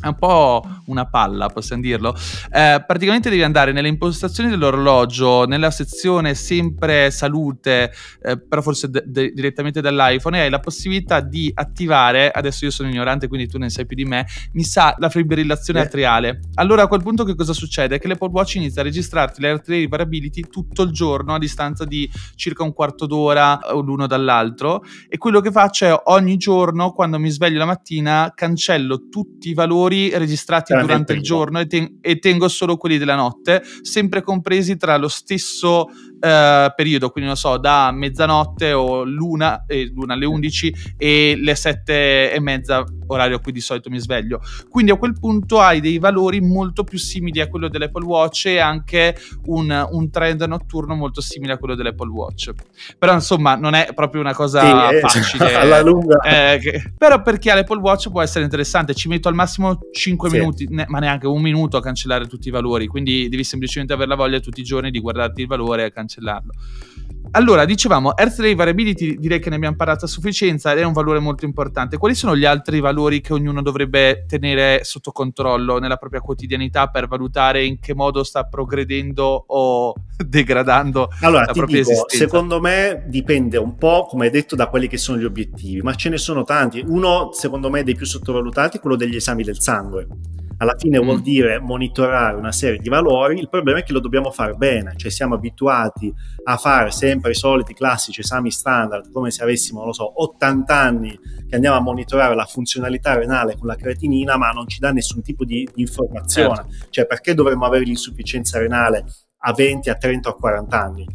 A: è un po' una palla, possiamo dirlo. Eh, praticamente devi andare nelle impostazioni dell'orologio, nella sezione sempre salute, eh, però forse de- de- direttamente dall'iPhone, e hai la possibilità di attivare, adesso io sono ignorante quindi tu ne sai più di me, mi sa la fibrillazione yeah. atriale. Allora a quel punto che cosa succede? Che l'Apple Watch inizia a registrarti le arterie di variability tutto il giorno a distanza di circa un quarto d'ora eh, l'uno dall'altro e quello che faccio è ogni giorno quando mi sveglio la mattina cancello tutti i valori lavori registrati Veramente durante il giorno e, ten- e tengo solo quelli della notte, sempre compresi tra lo stesso eh, periodo, quindi non so, da mezzanotte o l'una, eh, l'una alle 11 e le 7 e mezza, orario a cui di solito mi sveglio. Quindi a quel punto hai dei valori molto più simili a quello dell'Apple Watch e anche un, un trend notturno molto simile a quello dell'Apple Watch. Però insomma non è proprio una cosa sì, eh, facile. Alla lunga. Eh, che... però per chi ha l'Apple Watch può essere interessante, ci metto al massimo 5 sì. minuti, ne- ma neanche un minuto a cancellare tutti i valori, quindi devi semplicemente avere la voglia tutti i giorni di guardarti il valore e cancellare cancellarlo. Allora, dicevamo, Earth Ray Variability direi che ne abbiamo parlato a sufficienza ed è un valore molto importante. Quali sono gli altri valori che ognuno dovrebbe tenere sotto controllo nella propria quotidianità per valutare in che modo sta progredendo o degradando allora, la propria dico, esistenza?
B: Secondo me dipende un po', come hai detto, da quelli che sono gli obiettivi, ma ce ne sono tanti. Uno, secondo me, dei più sottovalutati è quello degli esami del sangue alla fine vuol mm. dire monitorare una serie di valori, il problema è che lo dobbiamo fare bene, cioè siamo abituati a fare sempre i soliti classici esami standard, come se avessimo, non lo so, 80 anni che andiamo a monitorare la funzionalità renale con la creatinina, ma non ci dà nessun tipo di, di informazione, certo. cioè perché dovremmo avere l'insufficienza renale a 20, a 30 o a 40 anni?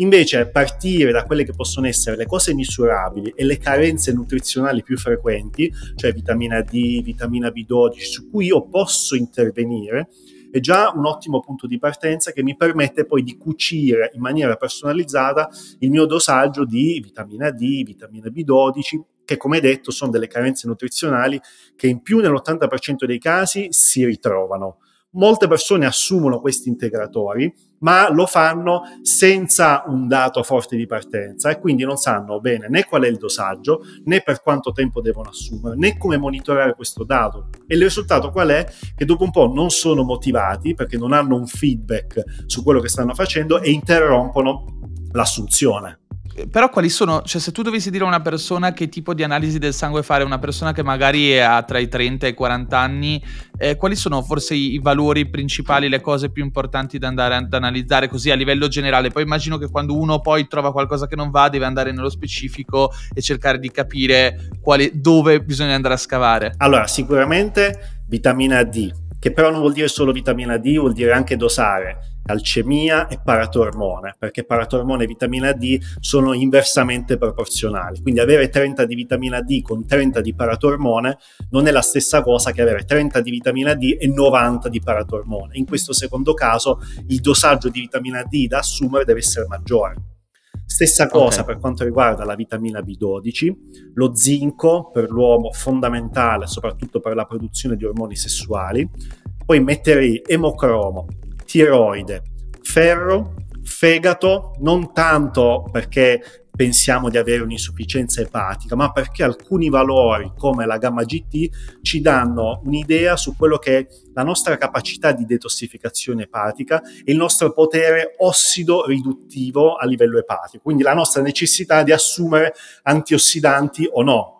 B: Invece partire da quelle che possono essere le cose misurabili e le carenze nutrizionali più frequenti, cioè vitamina D, vitamina B12, su cui io posso intervenire, è già un ottimo punto di partenza che mi permette poi di cucire in maniera personalizzata il mio dosaggio di vitamina D, vitamina B12 che come detto sono delle carenze nutrizionali che in più nell'80% dei casi si ritrovano. Molte persone assumono questi integratori ma lo fanno senza un dato forte di partenza e quindi non sanno bene né qual è il dosaggio, né per quanto tempo devono assumere, né come monitorare questo dato. E il risultato qual è? Che dopo un po' non sono motivati perché non hanno un feedback su quello che stanno facendo e interrompono l'assunzione
A: però quali sono, cioè se tu dovessi dire a una persona che tipo di analisi del sangue fare, una persona che magari ha tra i 30 e i 40 anni, eh, quali sono forse i, i, valori principali, le cose più importanti da andare ad analizzare così a livello generale? Poi immagino che quando uno poi trova qualcosa che non va deve andare nello specifico e cercare di capire quale, dove bisogna andare a scavare. Allora,
B: sicuramente vitamina D, che però non vuol dire solo vitamina D, vuol dire anche dosare calcemia e paratormone, perché paratormone e vitamina D sono inversamente proporzionali. Quindi avere 30 di vitamina D con 30 di paratormone non è la stessa cosa che avere 30 di vitamina D e 90 di paratormone. In questo secondo caso il dosaggio di vitamina D da assumere deve essere maggiore. Stessa cosa okay. per quanto riguarda la vitamina B12, lo zinco per l'uomo fondamentale soprattutto per la produzione di ormoni sessuali, poi metterei emocromo, tiroide, ferro, fegato, non tanto perché pensiamo di avere un'insufficienza epatica, ma perché alcuni valori come la gamma GT ci danno un'idea su quello che è la nostra capacità di detossificazione epatica e il nostro potere ossido riduttivo a livello epatico, quindi la nostra necessità di assumere antiossidanti o no.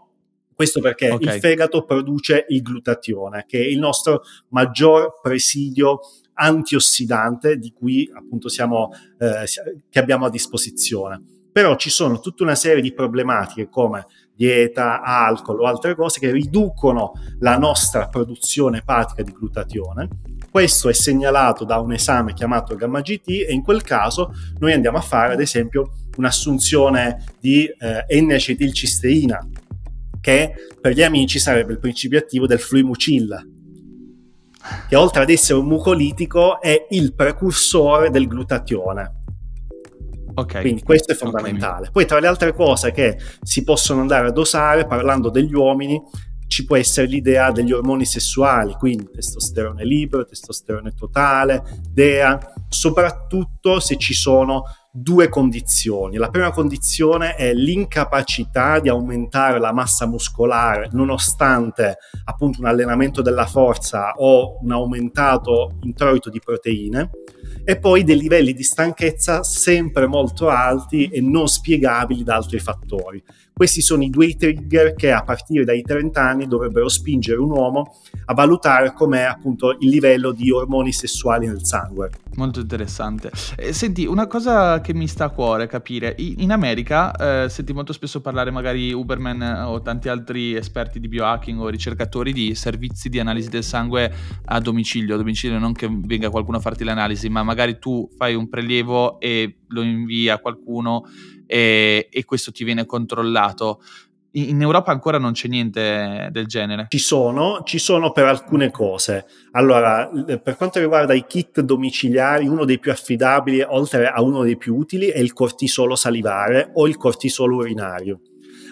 B: Questo perché okay. il fegato produce il glutatione, che è il nostro maggior presidio antiossidante di cui appunto siamo, eh, che abbiamo a disposizione. Però ci sono tutta una serie di problematiche come dieta, alcol o altre cose che riducono la nostra produzione epatica di glutatione. Questo è segnalato da un esame chiamato gamma GT e in quel caso noi andiamo a fare ad esempio un'assunzione di eh, N-acetilcisteina che per gli amici sarebbe il principio attivo del fluimucil che oltre ad essere un mucolitico è il precursore del glutatione.
A: Okay. Quindi questo è fondamentale.
B: Okay. Poi tra le altre cose che si possono andare a dosare, parlando degli uomini, ci può essere l'idea degli ormoni sessuali, quindi testosterone libero, testosterone totale, DEA, soprattutto se ci sono due condizioni. La prima condizione è l'incapacità di aumentare la massa muscolare nonostante appunto un allenamento della forza o un aumentato introito di proteine e poi dei livelli di stanchezza sempre molto alti e non spiegabili da altri fattori. Questi sono i due trigger che a partire dai 30 anni dovrebbero spingere un uomo a valutare com'è appunto il livello di ormoni sessuali nel sangue. Molto interessante.
A: Eh, senti, una cosa che mi sta a cuore capire, in America eh, senti molto spesso parlare magari Uberman eh, o tanti altri esperti di biohacking o ricercatori di servizi di analisi del sangue a domicilio, a domicilio non che venga qualcuno a farti l'analisi, ma magari tu fai un prelievo e lo invia qualcuno e, e questo ti viene controllato. In Europa ancora non c'è niente del genere. Ci sono, ci
B: sono per alcune cose. Allora, per quanto riguarda i kit domiciliari, uno dei più affidabili, oltre a uno dei più utili, è il cortisolo salivare o il cortisolo urinario.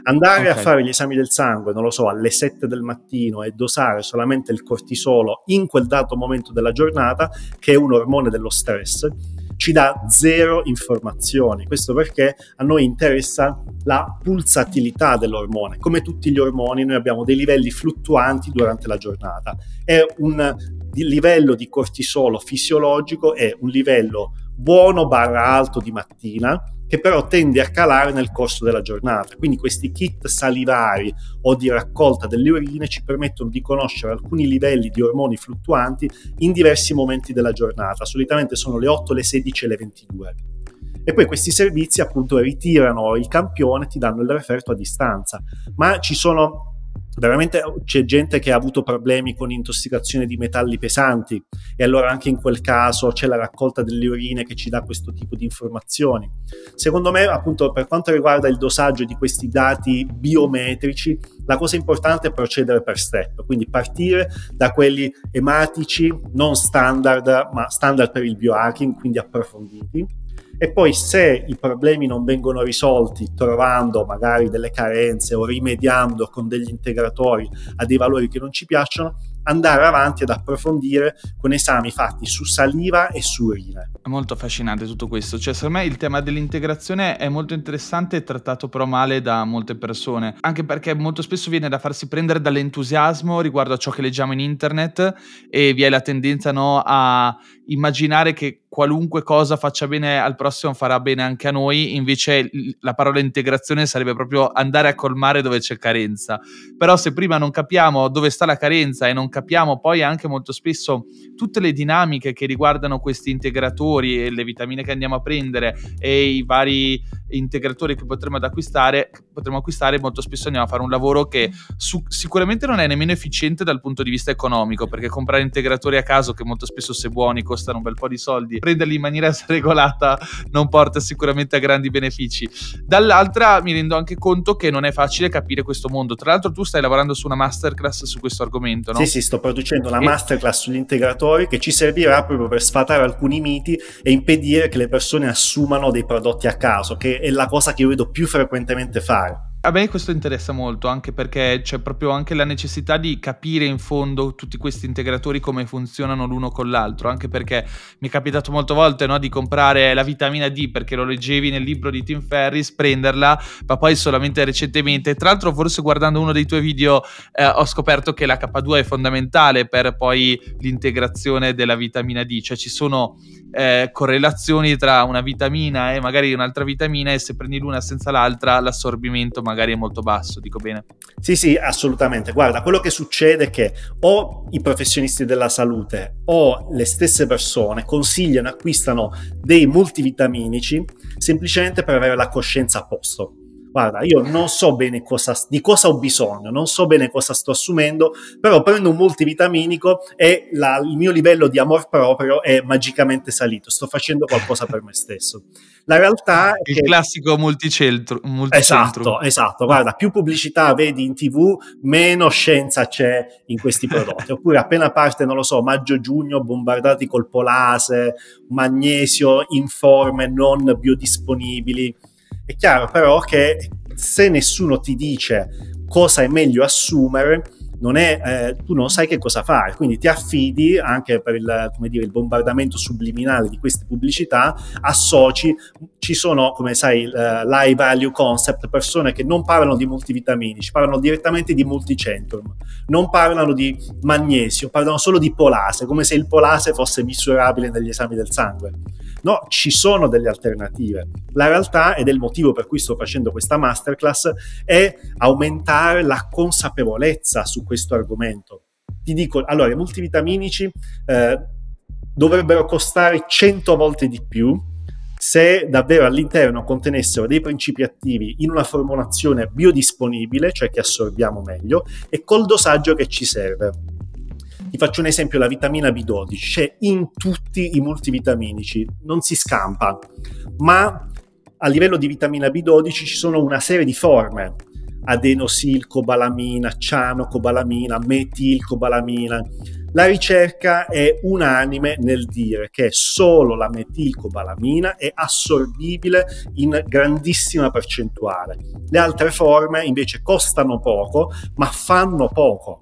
B: Andare okay. a fare gli esami del sangue, non lo so, alle 7 del mattino e dosare solamente il cortisolo in quel dato momento della giornata, che è un ormone dello stress, ci dà zero informazioni. Questo perché a noi interessa la pulsatilità dell'ormone. Come tutti gli ormoni, noi abbiamo dei livelli fluttuanti durante la giornata. È un livello di cortisolo fisiologico, è un livello buono barra alto di mattina che però tende a calare nel corso della giornata. Quindi questi kit salivari o di raccolta delle urine ci permettono di conoscere alcuni livelli di ormoni fluttuanti in diversi momenti della giornata. Solitamente sono le 8, le 16 e le 22 e poi questi servizi appunto ritirano il campione, e ti danno il referto a distanza, ma ci sono veramente c'è gente che ha avuto problemi con intossicazione di metalli pesanti e allora anche in quel caso c'è la raccolta delle urine che ci dà questo tipo di informazioni. Secondo me, appunto, per quanto riguarda il dosaggio di questi dati biometrici, la cosa importante è procedere per step, quindi partire da quelli ematici non standard, ma standard per il biohacking, quindi approfonditi e poi se i problemi non vengono risolti trovando magari delle carenze o rimediando con degli integratori a dei valori che non ci piacciono, andare avanti ad approfondire con esami fatti su saliva e su urine.
A: È molto affascinante tutto questo, cioè secondo me il tema dell'integrazione è molto interessante e trattato però male da molte persone, anche perché molto spesso viene da farsi prendere dall'entusiasmo riguardo a ciò che leggiamo in internet e vi è la tendenza no, a immaginare che qualunque cosa faccia bene al prossimo farà bene anche a noi, invece la parola integrazione sarebbe proprio andare a colmare dove c'è carenza. Però se prima non capiamo dove sta la carenza e non capiamo poi anche molto spesso tutte le dinamiche che riguardano questi integratori e le vitamine che andiamo a prendere e i vari integratori che potremo acquistare, potremmo acquistare molto spesso andiamo a fare un lavoro che su- sicuramente non è nemmeno efficiente dal punto di vista economico, perché comprare integratori a caso, che molto spesso se buoni costano un bel po' di soldi, prenderli in maniera sregolata non porta sicuramente a grandi benefici. Dall'altra mi rendo anche conto che non è facile capire questo mondo. Tra l'altro tu stai lavorando su una masterclass su questo argomento, no? Sì, sì,
B: sto producendo una masterclass sugli integratori che ci servirà proprio per sfatare alcuni miti e impedire che le persone assumano dei prodotti a caso, che è la cosa che io vedo più frequentemente fare.
A: A me questo interessa molto, anche perché c'è proprio anche la necessità di capire in fondo tutti questi integratori come funzionano l'uno con l'altro, anche perché mi è capitato molte volte no, di comprare la vitamina D perché lo leggevi nel libro di Tim Ferris, prenderla, ma poi solamente recentemente, tra l'altro forse guardando uno dei tuoi video eh, ho scoperto che la K2 è fondamentale per poi l'integrazione della vitamina D, cioè ci sono eh, correlazioni tra una vitamina e magari un'altra vitamina e se prendi l'una senza l'altra l'assorbimento magari magari è molto basso, dico bene?
B: Sì, sì, assolutamente. Guarda, quello che succede è che o i professionisti della salute o le stesse persone consigliano, acquistano dei multivitaminici semplicemente per avere la coscienza a posto guarda, io non so bene cosa, di cosa ho bisogno, non so bene cosa sto assumendo, però prendo un multivitaminico e la, il mio livello di amor proprio è magicamente salito, sto facendo qualcosa per me stesso. La realtà ah, è Il che...
A: classico multicentro, multicentro. Esatto,
B: esatto. Guarda, più pubblicità vedi in tv, meno scienza c'è in questi prodotti. Oppure appena parte, non lo so, maggio-giugno bombardati col polase, magnesio in forme non biodisponibili. È chiaro però che se nessuno ti dice cosa è meglio assumere, non è, eh, tu non sai che cosa fare, quindi ti affidi anche per il, dire, il bombardamento subliminale di queste pubblicità, associ, ci sono come sai eh, l'high value concept, persone che non parlano di multivitaminici, parlano direttamente di multicentrum, non parlano di magnesio, parlano solo di polase, come se il polase fosse misurabile negli esami del sangue. No, ci sono delle alternative. La realtà, ed è il motivo per cui sto facendo questa masterclass, è aumentare la consapevolezza su questo argomento. Ti dico, allora, i multivitaminici eh, dovrebbero costare 100 volte di più se davvero all'interno contenessero dei principi attivi in una formulazione biodisponibile, cioè che assorbiamo meglio, e col dosaggio che ci serve. Ti faccio un esempio, la vitamina B12 c'è in tutti i multivitaminici, non si scampa, ma a livello di vitamina B12 ci sono una serie di forme, adenosilcobalamina, cianocobalamina, metilcobalamina. La ricerca è unanime nel dire che solo la metilcobalamina è assorbibile in grandissima percentuale. Le altre
A: forme invece costano poco, ma fanno poco.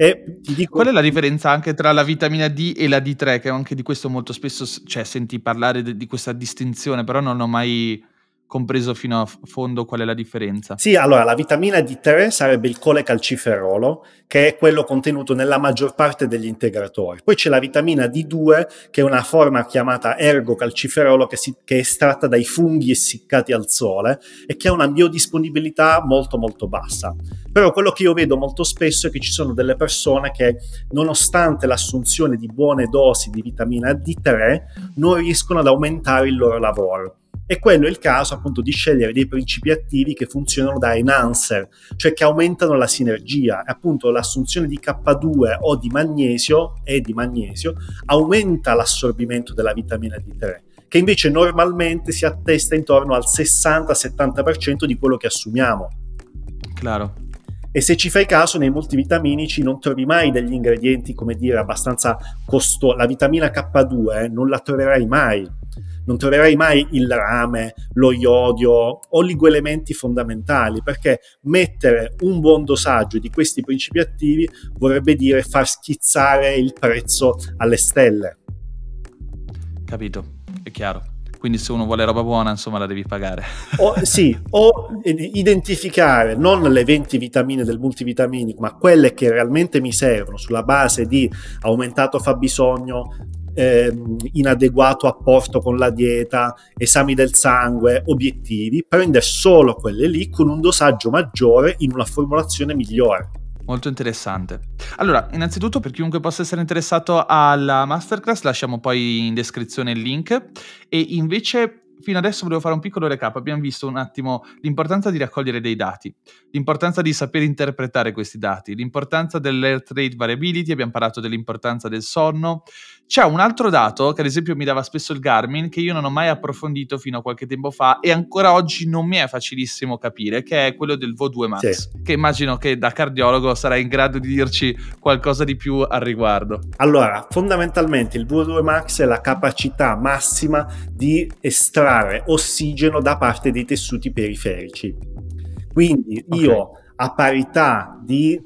A: E dico... Qual è la differenza anche tra la vitamina D e la D3? Che anche di questo molto spesso cioè, senti parlare di questa distinzione, però non ho mai compreso fino a fondo qual è la differenza? Sì,
B: allora la vitamina D3 sarebbe il colecalciferolo, che è quello contenuto nella maggior parte degli integratori. Poi c'è la vitamina D2, che è una forma chiamata ergocalciferolo, che, si, che è estratta dai funghi essiccati al sole e che ha una biodisponibilità molto molto bassa. Però quello che io vedo molto spesso è che ci sono delle persone che, nonostante l'assunzione di buone dosi di vitamina D3, non riescono ad aumentare il loro lavoro. E quello è il caso appunto di scegliere dei principi attivi che funzionano da enhancer, cioè che aumentano la sinergia. E Appunto l'assunzione di K2 o di magnesio e di magnesio aumenta l'assorbimento della vitamina D3 che invece normalmente si attesta intorno al 60-70% di quello che assumiamo. Claro. E se ci fai caso, nei multivitaminici non trovi mai degli ingredienti, come dire, abbastanza costosi. La vitamina K2 eh, non la troverai mai non troverai mai il rame, lo iodio o ligoelementi fondamentali, perché mettere un buon dosaggio di questi principi attivi vorrebbe dire far schizzare il prezzo alle stelle. Capito,
A: è chiaro quindi se uno vuole roba buona insomma la devi pagare
B: o, sì o identificare non le 20 vitamine del multivitaminico ma quelle che realmente mi servono sulla base di aumentato fabbisogno eh, inadeguato apporto con la dieta, esami del sangue, obiettivi, prende solo quelle lì con un dosaggio maggiore in una formulazione migliore.
A: Molto interessante. Allora, innanzitutto per chiunque possa essere interessato alla masterclass, lasciamo poi in descrizione il link. E invece fino adesso volevo fare un piccolo recap. Abbiamo visto un attimo l'importanza di raccogliere dei dati, l'importanza di saper interpretare questi dati, l'importanza dell'air trade variability, abbiamo parlato dell'importanza del sonno, c'è un altro dato che ad esempio mi dava spesso il Garmin che io non ho mai approfondito fino a qualche tempo fa e ancora oggi non mi è facilissimo capire, che è quello del VO2 Max, sì. che immagino che da cardiologo sarai in grado di dirci qualcosa di più al riguardo. Allora,
B: fondamentalmente il VO2 Max è la capacità massima di estrarre ossigeno da parte dei tessuti periferici. Quindi okay. io a parità di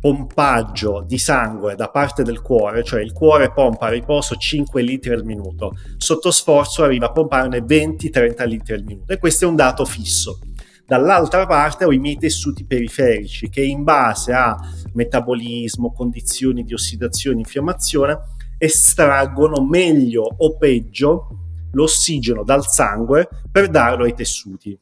B: pompaggio di sangue da parte del cuore, cioè il cuore pompa a riposo 5 litri al minuto, sotto sforzo arriva a pomparne 20-30 litri al minuto e questo è un dato fisso. Dall'altra parte ho i miei tessuti periferici che in base a metabolismo, condizioni di ossidazione, infiammazione, estraggono meglio o peggio l'ossigeno dal sangue per darlo ai tessuti.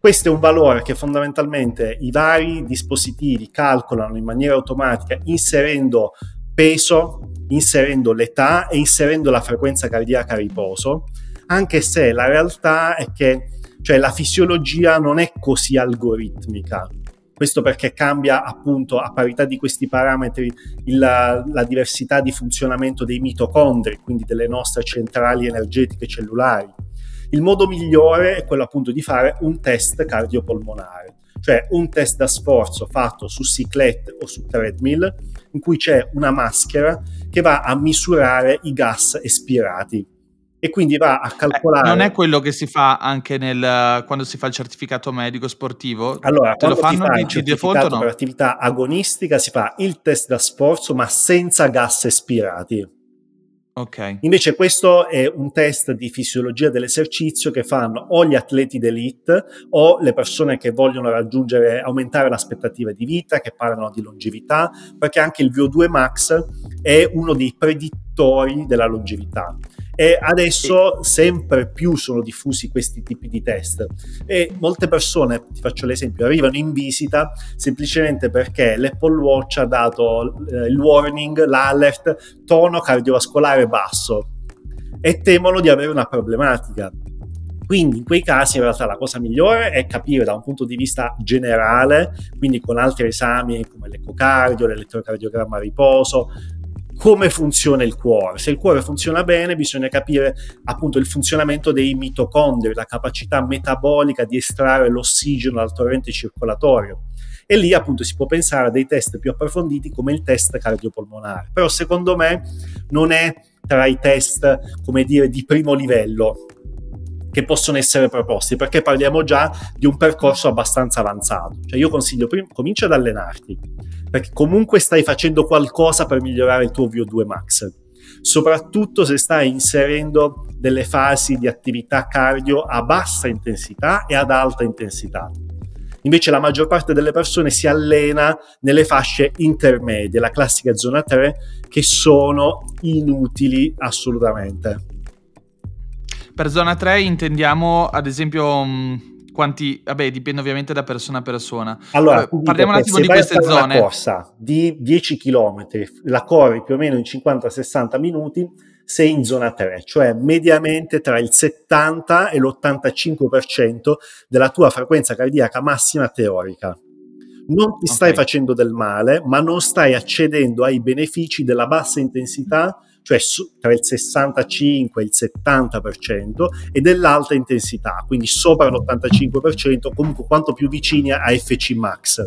B: Questo è un valore che fondamentalmente i vari dispositivi calcolano in maniera automatica inserendo peso, inserendo l'età e inserendo la frequenza cardiaca a riposo, anche se la realtà è che cioè, la fisiologia non è così algoritmica. Questo perché cambia appunto a parità di questi parametri il, la diversità di funzionamento dei mitocondri, quindi delle nostre centrali energetiche cellulari il modo migliore è quello appunto di fare un test cardiopolmonare, cioè un test da sforzo fatto su ciclette o su treadmill in cui c'è una maschera che va a misurare i gas espirati e quindi va a eh, calcolare.
A: Eh, non è quello che si fa anche nel, quando si fa il certificato medico sportivo? Allora, te lo fanno fa il certificato no? per
B: attività agonistica si fa il test da sforzo ma senza gas espirati. Okay. Invece questo è un test di fisiologia dell'esercizio che fanno o gli atleti d'elite o le persone che vogliono raggiungere, aumentare l'aspettativa di vita, che parlano di longevità, perché anche il VO2 max è uno dei predittori della longevità e adesso sì. sempre più sono diffusi questi tipi di test e molte persone, ti faccio l'esempio, arrivano in visita semplicemente perché l'Apple Watch ha dato eh, il warning, l'alert, tono cardiovascolare basso e temono di avere una problematica. Quindi in quei casi in realtà la cosa migliore è capire da un punto di vista generale, quindi con altri esami come l'ecocardio, l'elettrocardiogramma a riposo, come funziona il cuore. Se il cuore funziona bene, bisogna capire appunto il funzionamento dei mitocondri, la capacità metabolica di estrarre l'ossigeno dal torrente circolatorio. E lì appunto si può pensare a dei test più approfonditi come il test cardiopolmonare. Però secondo me non è tra i test, come dire, di primo livello che possono essere proposti, perché parliamo già di un percorso abbastanza avanzato. Cioè io consiglio, prim- comincia ad allenarti, perché comunque stai facendo qualcosa per migliorare il tuo VO2 max, soprattutto se stai inserendo delle fasi di attività cardio a bassa intensità e ad alta intensità. Invece la maggior parte delle persone si allena nelle fasce intermedie, la classica zona 3, che sono inutili assolutamente.
A: Per zona 3 intendiamo ad esempio mm, quanti, vabbè, dipende ovviamente da persona a persona. Allora, allora parliamo un attimo di queste zone. Una
B: corsa di 10 km, la corri più o meno in 50-60 minuti, sei in zona 3, cioè mediamente tra il 70 e l'85% della tua frequenza cardiaca massima teorica. Non ti stai okay. facendo del male, ma non stai accedendo ai benefici della bassa intensità cioè tra il 65 e il 70% e dell'alta intensità, quindi sopra l'85%, comunque quanto più vicini a FC max.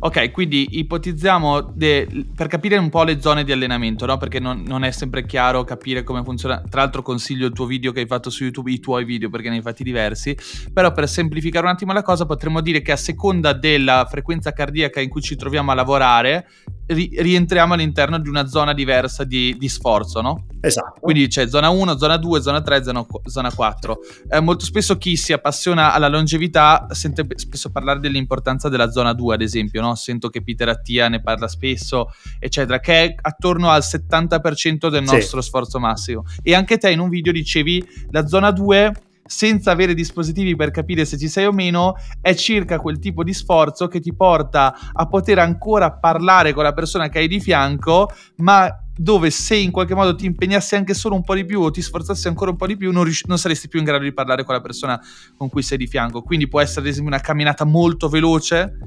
A: Ok, quindi ipotizziamo de, per capire un po' le zone di allenamento, no? perché non, non, è sempre chiaro capire come funziona. Tra l'altro consiglio il tuo video che hai fatto su YouTube, i tuoi video perché ne hai fatti diversi, però per semplificare un attimo la cosa potremmo dire che a seconda della frequenza cardiaca in cui ci troviamo a lavorare, ri- rientriamo all'interno di una zona diversa di, di sforzo, no? Esatto. Quindi c'è zona 1, zona 2, zona 3, zona, 4. Eh, molto spesso chi si appassiona alla longevità sente spesso parlare dell'importanza della zona 2, ad esempio, no? Sento che Peter Attia ne parla spesso, eccetera, che è attorno al 70% del nostro sì. sforzo massimo. E anche te in un video dicevi la zona 2 senza avere dispositivi per capire se ci sei o meno, è circa quel tipo di sforzo che ti porta a poter ancora parlare con la persona che hai di fianco, ma dove se in qualche modo ti impegnassi anche solo un po' di più o ti sforzassi ancora un po' di più, non, rius- non saresti più in grado di parlare con la persona con cui sei di fianco. Quindi può essere ad esempio una camminata molto veloce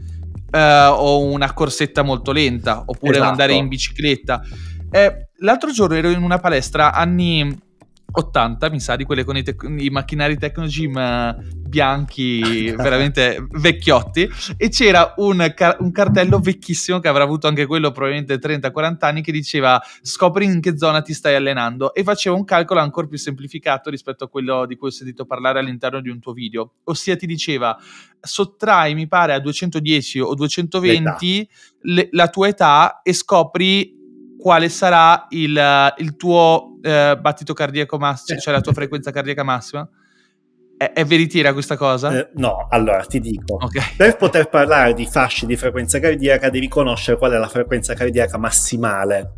A: eh, o una corsetta molto lenta, oppure esatto. andare in bicicletta. Eh, l'altro giorno ero in una palestra anni 80 mi sa di quelle con i, tec- i macchinari Tecnogym eh, bianchi veramente vecchiotti e c'era un, car- un, cartello vecchissimo che avrà avuto anche quello probabilmente 30-40 anni che diceva scopri in che zona ti stai allenando e faceva un calcolo ancora più semplificato rispetto a quello di cui ho sentito parlare all'interno di un tuo video ossia ti diceva sottrai mi pare a 210 o 220 le- la tua età e scopri quale sarà il, il tuo eh, battito cardiaco massimo, eh. cioè la tua frequenza cardiaca massima? È, è veritiera questa cosa? Eh,
B: no, allora ti dico, okay. per poter parlare di fasce di frequenza cardiaca devi conoscere qual è la frequenza cardiaca massimale.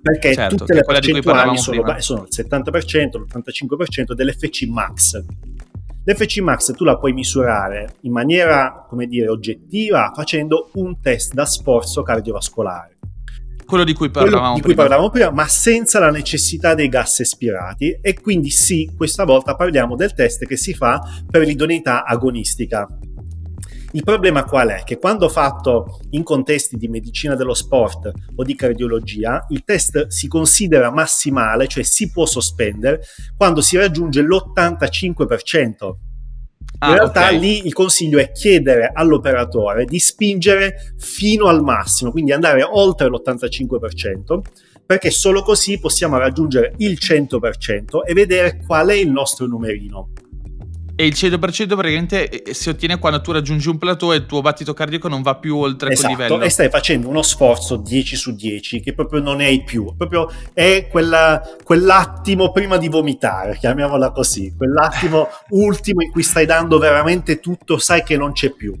B: Perché certo, tutte le percentuali sono, sono il 70%, l'85% dell'FC max. L'FC max tu la puoi misurare in maniera, come dire, oggettiva facendo un test da sforzo cardiovascolare
A: quello di cui parlavamo, di cui parlavamo
B: prima, ma senza la necessità dei gas espirati. E quindi sì, questa volta parliamo del test che si fa per l'idoneità agonistica. Il problema qual è? Che quando fatto in contesti di medicina dello sport o di cardiologia, il test si considera massimale, cioè si può sospendere, quando si raggiunge l'85% Ah, in realtà okay. lì il consiglio è chiedere all'operatore di spingere fino al massimo, quindi andare oltre l'85%, perché solo così possiamo raggiungere il 100% e vedere qual è il nostro
A: numerino. E il 100% praticamente eh, si ottiene quando tu raggiungi un plateau e il tuo battito cardiaco non va più oltre esatto, quel livello. E stai
B: facendo uno sforzo 10 su 10 che proprio non hai più, proprio è quella, quell'attimo prima di vomitare, chiamiamola così, quell'attimo ultimo in cui stai dando veramente tutto, sai che non c'è più.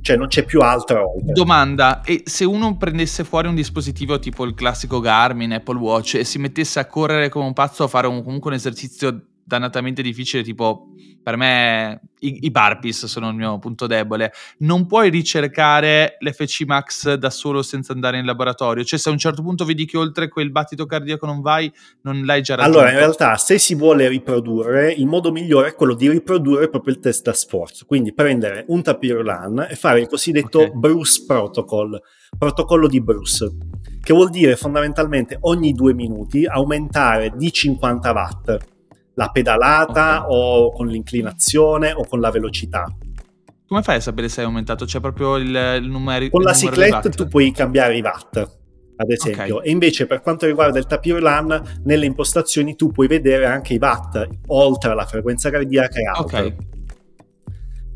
B: Cioè, non c'è più altro.
A: Domanda: e se uno prendesse fuori un dispositivo tipo il classico Garmin, Apple Watch e si mettesse a correre come un pazzo a fare un, comunque un esercizio dannatamente difficile, tipo per me i, i burpees sono il mio punto debole. Non puoi ricercare l'FC max da solo senza andare in laboratorio, cioè se a un certo punto vedi che oltre quel battito cardiaco non vai, non l'hai già raggiunto. Allora, in realtà,
B: se si vuole riprodurre, il modo migliore è quello di riprodurre proprio il test da sforzo, quindi prendere un tapirulan e fare il cosiddetto okay. Bruce Protocol, protocollo di Bruce che vuol dire fondamentalmente ogni due minuti aumentare di 50 watt la pedalata okay. o con l'inclinazione o con la velocità.
A: Come fai a sapere se hai aumentato? C'è cioè, proprio il, il numero. Con il la ciclette
B: tu puoi cambiare i watt ad esempio. Okay. E invece per quanto riguarda il tapir LAN, nelle impostazioni tu puoi vedere anche i watt, oltre alla frequenza cardiaca e altro. Okay.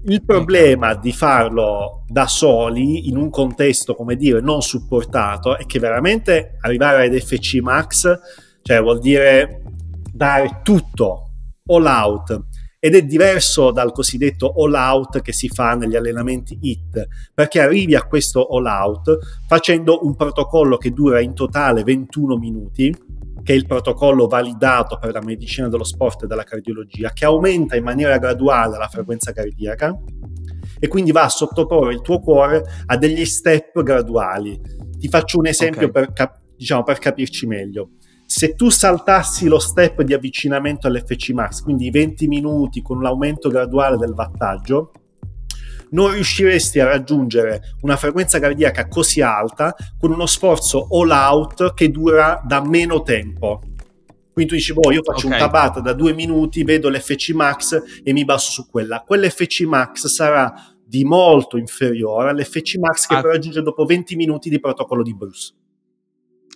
B: Il problema okay. di farlo da soli in un contesto, come dire, non supportato è che veramente arrivare ad FC max, cioè vuol dire dare tutto, all out. Ed è diverso dal cosiddetto all out che si fa negli allenamenti HIT, perché arrivi a questo all out facendo un protocollo che dura in totale 21 minuti, che è il protocollo validato per la medicina dello sport e della cardiologia, che aumenta in maniera graduale la frequenza cardiaca e quindi va a sottoporre il tuo cuore a degli step graduali. Ti faccio un esempio okay. per, cap- diciamo, per capirci meglio se tu saltassi lo step di avvicinamento all'FC max, quindi 20 minuti con l'aumento graduale del vattaggio, non riusciresti a raggiungere una frequenza cardiaca così alta con uno sforzo all out che dura da meno tempo. Quindi tu dici, boh, io faccio okay. un tabata da due minuti, vedo l'FC max e mi basso su quella. Quell'FC max sarà di molto inferiore all'FC max che ah. puoi raggiungere dopo 20 minuti di protocollo di Bruce.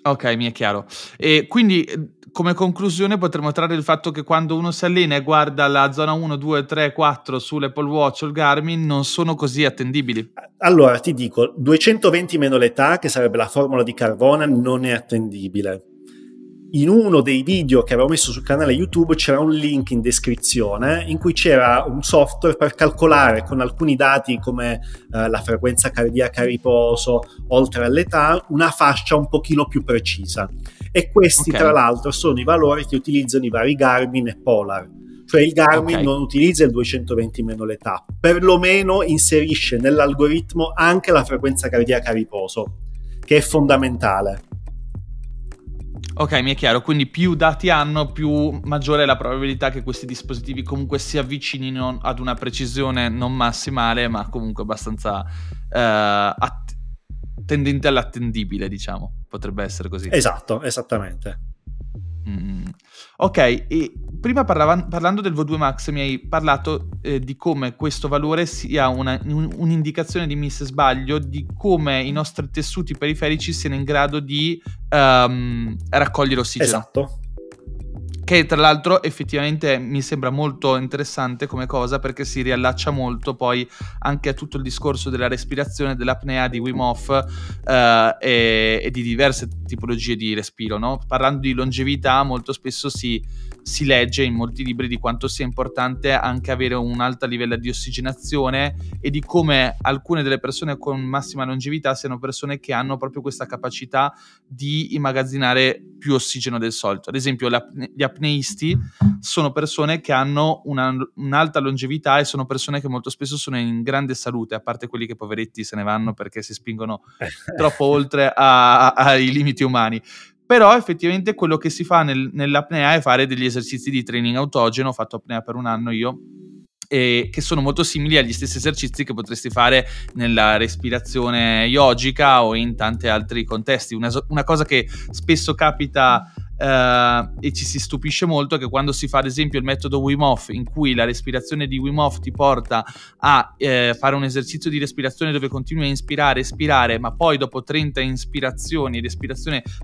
A: Ok, mi è chiaro. E quindi eh, come conclusione potremmo trarre il fatto che quando uno si allena e guarda la zona 1, 2, 3, 4 sull'Apple Watch o il Garmin non sono così attendibili.
B: Allora ti dico, 220 meno l'età, che sarebbe la formula di Carvona, non è attendibile in uno dei video che avevo messo sul canale YouTube c'era un link in descrizione in cui c'era un software per calcolare con alcuni dati come eh, la frequenza cardiaca a riposo, oltre all'età, una fascia un pochino più precisa. E questi okay. tra l'altro sono i valori che utilizzano i vari Garmin e Polar. Cioè il Garmin okay. non utilizza il 220 meno l'età, perlomeno inserisce nell'algoritmo anche la frequenza cardiaca a riposo, che è fondamentale.
A: Ok, mi è chiaro, quindi più dati hanno, più maggiore è la probabilità che questi dispositivi comunque si avvicinino ad una precisione non massimale, ma comunque abbastanza eh, att- tendente all'attendibile, diciamo, potrebbe essere così. Esatto, esattamente. Mm. Ok, prima parlava, parlando del v 2 Max mi hai parlato eh, di come questo valore sia una, un, un'indicazione di miss sbaglio di come i nostri tessuti periferici siano in grado di um, raccogliere ossigeno. Esatto. Che tra l'altro effettivamente mi sembra molto interessante come cosa perché si riallaccia molto poi anche a tutto il discorso della respirazione, dell'apnea di Wim Hof eh, e, e, di diverse tipologie di respiro. No? Parlando di longevità molto spesso si si legge in molti libri di quanto sia importante anche avere un alto livello di ossigenazione e di come alcune delle persone con massima longevità siano persone che hanno proprio questa capacità di immagazzinare più ossigeno del solito. Ad esempio, gli apneisti sono persone che hanno una, un'alta longevità e sono persone che molto spesso sono in grande salute, a parte quelli che poveretti se ne vanno perché si spingono eh, troppo oltre ai limiti umani però effettivamente quello che si fa nel, nell'apnea è fare degli esercizi di training autogeno, ho fatto apnea per un anno io, eh, che sono molto simili agli stessi esercizi che potresti fare nella respirazione yogica o in tanti altri contesti. Una, una cosa che spesso capita Uh, e ci si stupisce molto che quando si fa ad esempio il metodo Wim Hof in cui la respirazione di Wim Hof ti porta a eh, fare un esercizio di respirazione dove continui a inspirare, espirare ma poi dopo 30 inspirazioni ed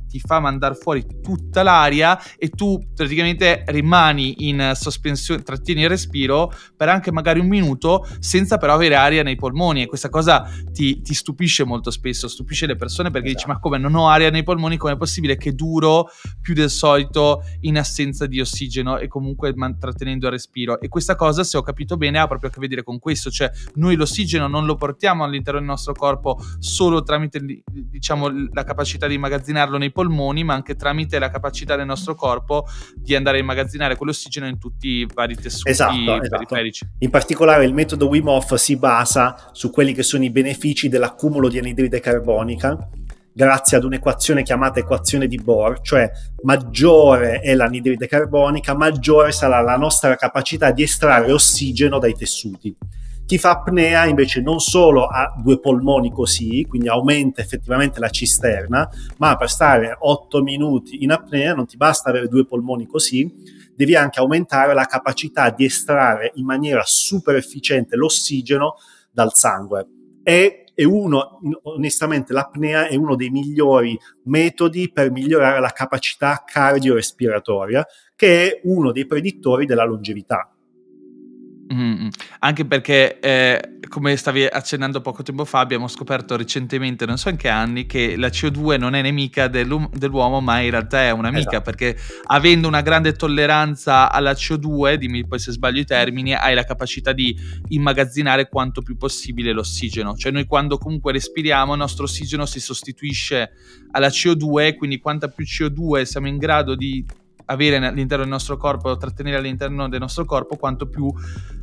A: ti fa mandare fuori tutta l'aria e tu praticamente rimani in sospensione, trattieni il respiro per anche magari un minuto senza però avere aria nei polmoni e questa cosa ti, ti stupisce molto spesso, stupisce le persone perché esatto. dici ma come non ho aria nei polmoni, come è possibile che duro più del del solito in assenza di ossigeno e comunque trattenendo il respiro. E questa cosa, se ho capito bene, ha proprio a che vedere con questo, cioè noi l'ossigeno non lo portiamo all'interno del nostro corpo solo tramite diciamo, la capacità di immagazzinarlo nei polmoni, ma anche tramite la capacità del nostro corpo di andare a immagazzinare quell'ossigeno in tutti i vari tessuti esatto, esatto. periferici.
B: Esatto. In particolare il metodo Wim Hof si basa su quelli che sono i benefici dell'accumulo di anidride carbonica grazie ad un'equazione chiamata equazione di Bohr, cioè maggiore è l'anidride carbonica, maggiore sarà la nostra capacità di estrarre ossigeno dai tessuti. Chi fa apnea invece non solo ha due polmoni così, quindi aumenta effettivamente la cisterna, ma per stare 8 minuti in apnea non ti basta avere due polmoni così, devi anche aumentare la capacità di estrarre in maniera super efficiente l'ossigeno dal sangue. E e uno, onestamente, l'apnea è uno dei migliori metodi per migliorare la capacità cardiorespiratoria, che è uno dei predittori della longevità.
A: Mm-hmm. Anche perché, eh, come stavi accennando poco tempo fa, abbiamo scoperto recentemente, non so in che anni, che la CO2 non è nemica dell'uomo, ma in realtà è un'amica, esatto. perché avendo una grande tolleranza alla CO2, dimmi poi se sbaglio i termini, hai la capacità di immagazzinare quanto più possibile l'ossigeno. Cioè noi quando comunque respiriamo, il nostro ossigeno si sostituisce alla CO2, quindi quanta più CO2 siamo in grado di avere all'interno del nostro corpo, trattenere all'interno del nostro corpo, quanto più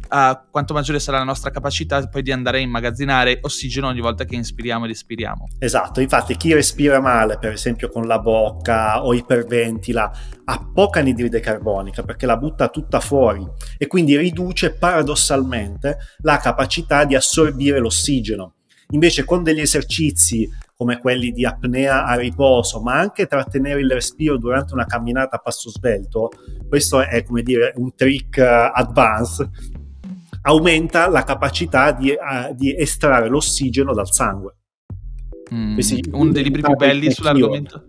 A: uh, quanto maggiore sarà la nostra capacità poi di andare a immagazzinare ossigeno ogni volta che inspiriamo ed espiriamo.
B: Esatto, infatti chi respira male, per esempio con la bocca o iperventila, ha poca anidride carbonica perché la butta tutta fuori e quindi riduce paradossalmente la capacità di assorbire l'ossigeno. Invece con degli esercizi come quelli di apnea a riposo, ma anche trattenere il respiro durante una camminata a passo svelto, questo è come dire un trick eh, advanced aumenta la capacità di, uh, di estrarre l'ossigeno
A: dal sangue. Mm, Questi, uno dei libri più belli sull'argomento.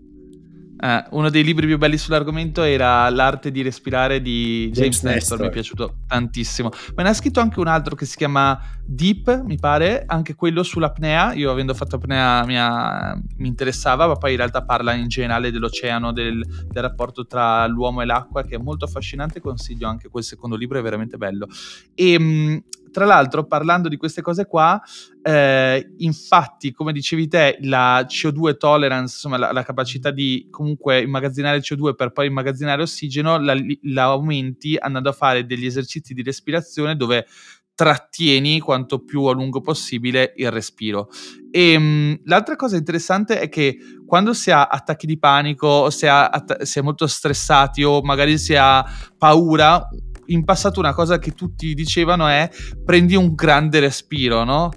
A: Eh, uno dei libri più belli sull'argomento era L'arte di respirare di James, James Nestor, mi è piaciuto tantissimo. Ma ne ha scritto anche un altro che si chiama Deep, mi pare, anche quello sull'apnea. Io avendo fatto apnea mia, mi interessava, ma poi in realtà parla in generale dell'oceano, del, del, rapporto tra l'uomo e l'acqua, che è molto affascinante. Consiglio anche quel secondo libro, è veramente bello. E ehm, mh, tra l'altro, parlando di queste cose qua, eh, infatti, come dicevi te, la CO2 tolerance, insomma, la, la, capacità di comunque immagazzinare CO2 per poi immagazzinare ossigeno, la, la aumenti andando a fare degli esercizi di respirazione dove trattieni quanto più a lungo possibile il respiro. E ehm, mh, l'altra cosa interessante è che quando si ha attacchi di panico, o si, att- si è molto stressati o magari si ha paura, in passato una cosa che tutti dicevano è prendi un grande respiro, no?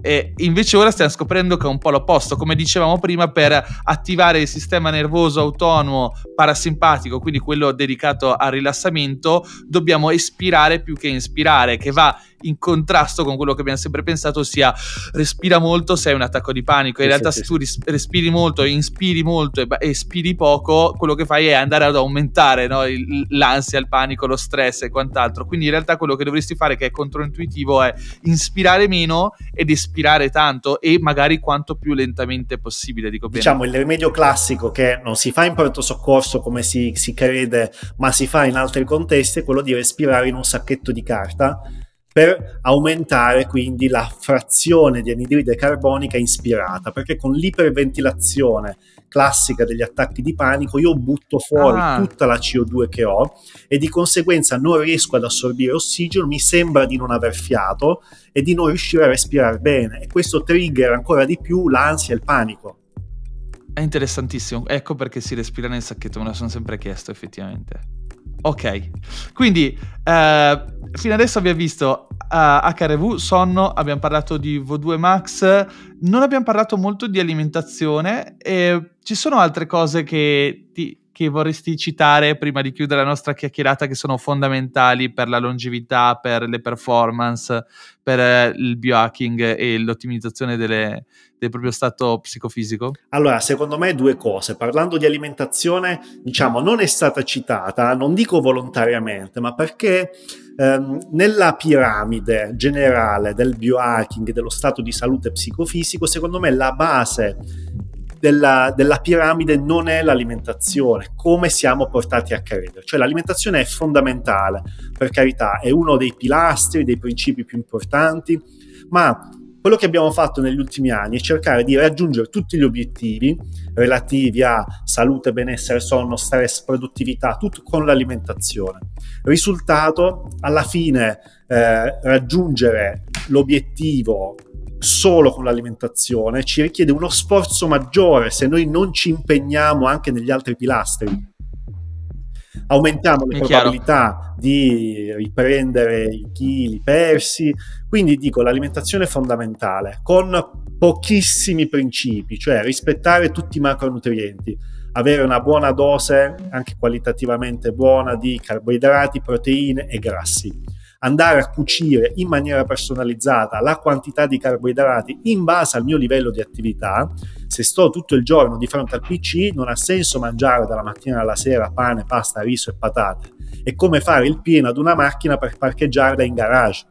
A: E invece ora stiamo scoprendo che è un po' l'opposto, come dicevamo prima, per attivare il sistema nervoso autonomo parasimpatico, quindi quello dedicato al rilassamento, dobbiamo espirare più che inspirare, che va in contrasto con quello che abbiamo sempre pensato, ossia respira molto se hai un attacco di panico. In sì, realtà, sì, se tu ris- respiri molto, inspiri molto e ba- espiri poco, quello che fai è andare ad aumentare no? il- l'ansia, il panico, lo stress e quant'altro. Quindi, in realtà, quello che dovresti fare, che è controintuitivo, è inspirare meno ed espirare tanto e magari quanto più lentamente possibile. Dico bene. Diciamo il
B: rimedio classico che non si fa in pronto soccorso come si, si crede, ma si fa in altri contesti è quello di respirare in un sacchetto di carta per aumentare quindi la frazione di anidride carbonica ispirata, perché con l'iperventilazione classica degli attacchi di panico io butto fuori ah. tutta la CO2 che ho e di conseguenza non riesco ad assorbire ossigeno, mi sembra di non aver fiato e di non riuscire a respirare bene e questo trigger
A: ancora di più l'ansia e il panico. È interessantissimo, ecco perché si respira nel sacchetto, me lo sono sempre chiesto effettivamente. Ok, quindi eh, fino adesso abbiamo visto uh, eh, HRV, sonno, abbiamo parlato di V2 Max, non abbiamo parlato molto di alimentazione e ci sono altre cose che ti, che vorresti citare prima di chiudere la nostra chiacchierata che sono fondamentali per la longevità, per le performance, per eh, il biohacking e l'ottimizzazione delle, del proprio stato psicofisico?
B: Allora, secondo me due cose. Parlando di alimentazione, diciamo, non è stata citata, non dico volontariamente, ma perché ehm, nella piramide generale del biohacking dello stato di salute psicofisico, secondo me la base della, della piramide non è l'alimentazione, come siamo portati a credere. Cioè l'alimentazione è fondamentale, per carità, è uno dei pilastri, dei principi più importanti, ma quello che abbiamo fatto negli ultimi anni è cercare di raggiungere tutti gli obiettivi relativi a salute, benessere, sonno, stress, produttività, tutto con l'alimentazione. Risultato, alla fine eh, raggiungere l'obiettivo solo con l'alimentazione ci richiede uno sforzo maggiore se noi non ci impegniamo anche negli altri pilastri. Aumentiamo le È probabilità chiaro. di riprendere i chili persi, quindi dico l'alimentazione è fondamentale con pochissimi principi, cioè rispettare tutti i macronutrienti, avere una buona dose, anche qualitativamente buona, di carboidrati, proteine e grassi andare a cucire in maniera personalizzata la quantità di carboidrati in base al mio livello di attività. Se sto tutto il giorno di fronte al PC non ha senso mangiare dalla mattina alla sera pane, pasta, riso e patate. È come fare il pieno ad una macchina per parcheggiarla in garage.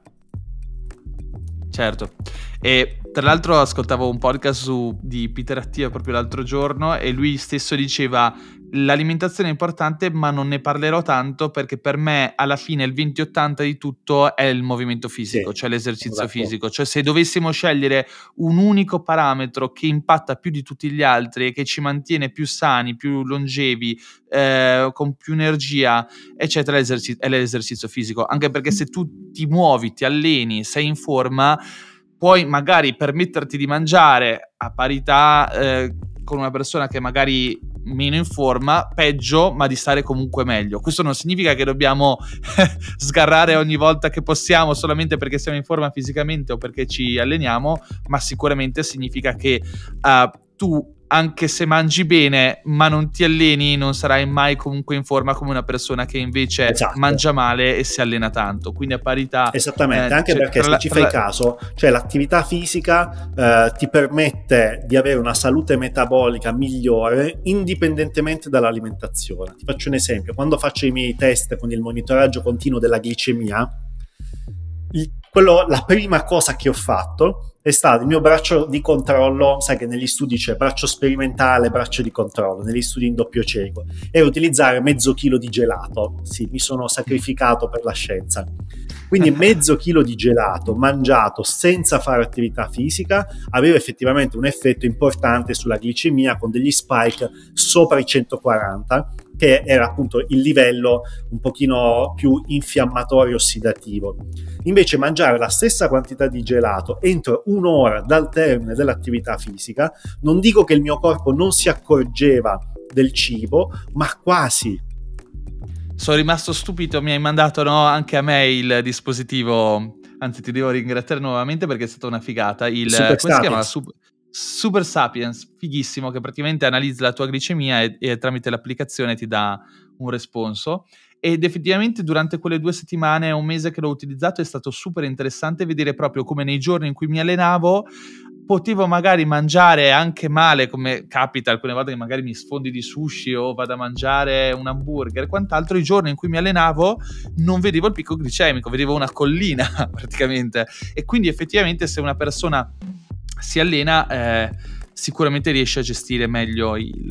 A: Certo. E tra l'altro ascoltavo un podcast su, di Peter Attia proprio l'altro giorno e lui stesso diceva l'alimentazione è importante ma non ne parlerò tanto perché per me alla fine il 20-80 di tutto è il movimento fisico, sì, cioè l'esercizio esatto. fisico, cioè se dovessimo scegliere un unico parametro che impatta più di tutti gli altri e che ci mantiene più sani, più longevi, eh, con più energia, eccetera, è l'esercizio fisico, anche perché se tu ti muovi, ti alleni, sei in forma, puoi magari permetterti di mangiare a parità eh, con una persona che magari meno in forma, peggio, ma di stare comunque meglio. Questo non significa che dobbiamo sgarrare ogni volta che possiamo solamente perché siamo in forma fisicamente o perché ci alleniamo, ma sicuramente significa che uh, tu anche se mangi bene ma non ti alleni non sarai mai comunque in forma come una persona che invece esatto. mangia male e si allena tanto quindi a parità esattamente eh, anche cioè, perché se la, ci fai la...
B: caso cioè l'attività fisica eh, ti permette di avere una salute metabolica migliore indipendentemente dall'alimentazione ti faccio un esempio quando faccio i miei test con il monitoraggio continuo della glicemia quello, la prima cosa che ho fatto è stato il mio braccio di controllo, sai che negli studi c'è braccio sperimentale, braccio di controllo, negli studi in doppio cieco, era utilizzare mezzo chilo di gelato, sì, mi sono sacrificato per la scienza. Quindi mezzo chilo di gelato mangiato senza fare attività fisica aveva effettivamente un effetto importante sulla glicemia con degli spike sopra i 140 che era appunto il livello un pochino più infiammatorio ossidativo. Invece mangiare la stessa quantità di gelato entro un'ora dal termine dell'attività fisica, non dico che il mio corpo non si accorgeva del cibo, ma quasi.
A: Sono rimasto stupito, mi hai mandato no, anche a me il dispositivo, anzi ti devo ringraziare nuovamente perché è stata una figata, il, Super come si chiama? Super, Super Sapiens, fighissimo, che praticamente analizza la tua glicemia e, e tramite l'applicazione ti dà un responso. Ed effettivamente durante quelle due settimane, un mese che l'ho utilizzato, è stato super interessante vedere proprio come nei giorni in cui mi allenavo potevo magari mangiare anche male, come capita alcune volte che magari mi sfondi di sushi o vado a mangiare un hamburger e quant'altro, i giorni in cui mi allenavo non vedevo il picco glicemico, vedevo una collina praticamente. E quindi effettivamente se una persona si allena, eh, sicuramente riesce a gestire meglio il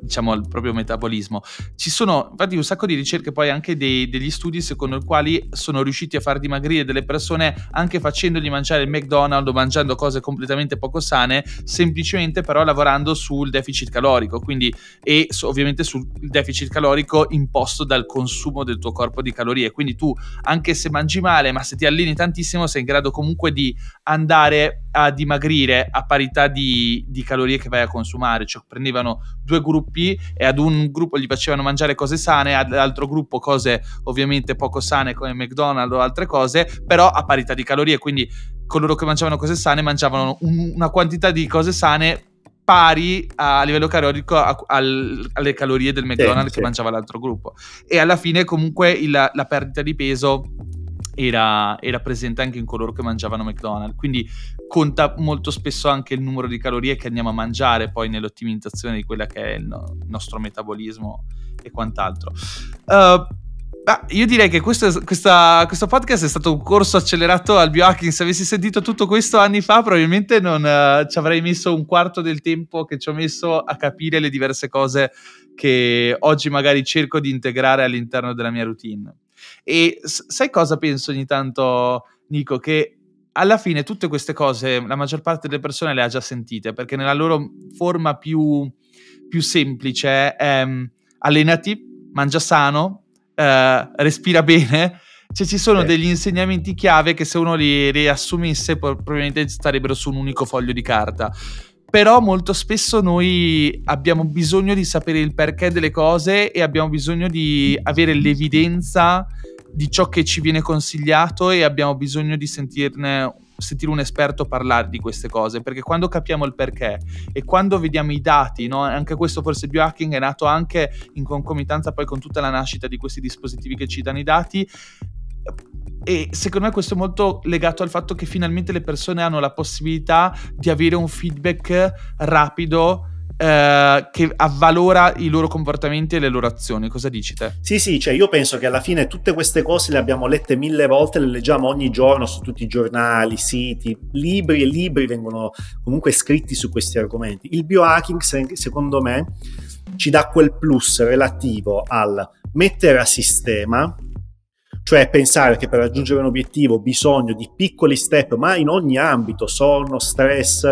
A: diciamo, al proprio metabolismo. Ci sono infatti un sacco di ricerche poi anche dei, degli studi secondo i quali sono riusciti a far dimagrire delle persone anche facendogli mangiare il McDonald's o mangiando cose completamente poco sane, semplicemente però lavorando sul deficit calorico, quindi e ovviamente sul deficit calorico imposto dal consumo del tuo corpo di calorie. Quindi tu anche se mangi male, ma se ti alleni tantissimo sei in grado comunque di andare a dimagrire a parità di, di calorie che vai a consumare, cioè prendevano due gruppi gruppi e ad un gruppo gli facevano mangiare cose sane, all'altro gruppo cose ovviamente poco sane come McDonald's o altre cose, però a parità di calorie, quindi coloro che mangiavano cose sane mangiavano un, una quantità di cose sane pari a, a livello calorico a, al, alle calorie del McDonald's sì, che sì. mangiava l'altro gruppo e alla fine comunque il, la perdita di peso era, era, presente anche in coloro che mangiavano McDonald's. Quindi conta molto spesso anche il numero di calorie che andiamo a mangiare poi nell'ottimizzazione di quella che è il, no- il nostro metabolismo e quant'altro. Uh, eh, bah, io direi che questo, questa, questo, podcast è stato un corso accelerato al biohacking. Se avessi sentito tutto questo anni fa, probabilmente non uh, ci avrei messo un quarto del tempo che ci ho messo a capire le diverse cose che oggi magari cerco di integrare all'interno della mia routine. E s- sai cosa penso ogni tanto, Nico? Che alla fine tutte queste cose la maggior parte delle persone le ha già sentite perché nella loro forma più, più semplice è um, allenati, mangia sano, uh, respira bene. Cioè ci sono sì. degli insegnamenti chiave che se uno li riassumesse probabilmente starebbero su un unico foglio di carta. Però molto spesso noi abbiamo bisogno di sapere il perché delle cose e abbiamo bisogno di avere l'evidenza di ciò che ci viene consigliato e abbiamo bisogno di sentirne sentire un esperto parlare di queste cose, perché quando capiamo il perché e quando vediamo i dati, no? anche questo forse biohacking è nato anche in concomitanza poi con tutta la nascita di questi dispositivi che ci danno i dati. E secondo me questo è molto legato al fatto che finalmente le persone hanno la possibilità di avere un feedback rapido eh, che avvalora i loro comportamenti e le loro azioni. Cosa dici te? Sì, sì, cioè io penso che alla fine tutte queste cose le abbiamo lette
B: mille volte, le leggiamo ogni giorno su tutti i giornali, siti, libri e libri vengono comunque scritti su questi argomenti. Il biohacking, secondo me, ci dà quel plus relativo al mettere a sistema cioè pensare che per raggiungere un obiettivo bisogno di piccoli step, ma in ogni ambito, sonno, stress,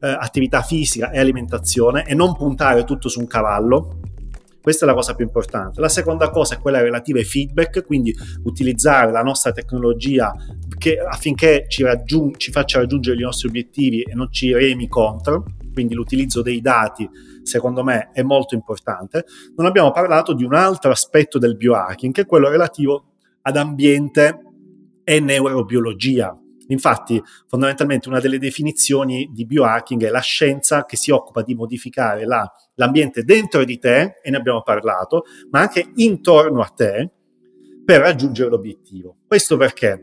B: eh, attività fisica e alimentazione e non puntare tutto su un cavallo. Questa è la cosa più importante. La seconda cosa è quella relativa ai feedback, quindi utilizzare la nostra tecnologia che, affinché ci, raggiung- ci faccia raggiungere i nostri obiettivi e non ci remi contro quindi l'utilizzo dei dati secondo me è molto importante, non abbiamo parlato di un altro aspetto del biohacking che è quello relativo ad ambiente e neurobiologia. Infatti, fondamentalmente una delle definizioni di biohacking è la scienza che si occupa di modificare la, l'ambiente dentro di te, e ne abbiamo parlato, ma anche intorno a te per raggiungere l'obiettivo. Questo perché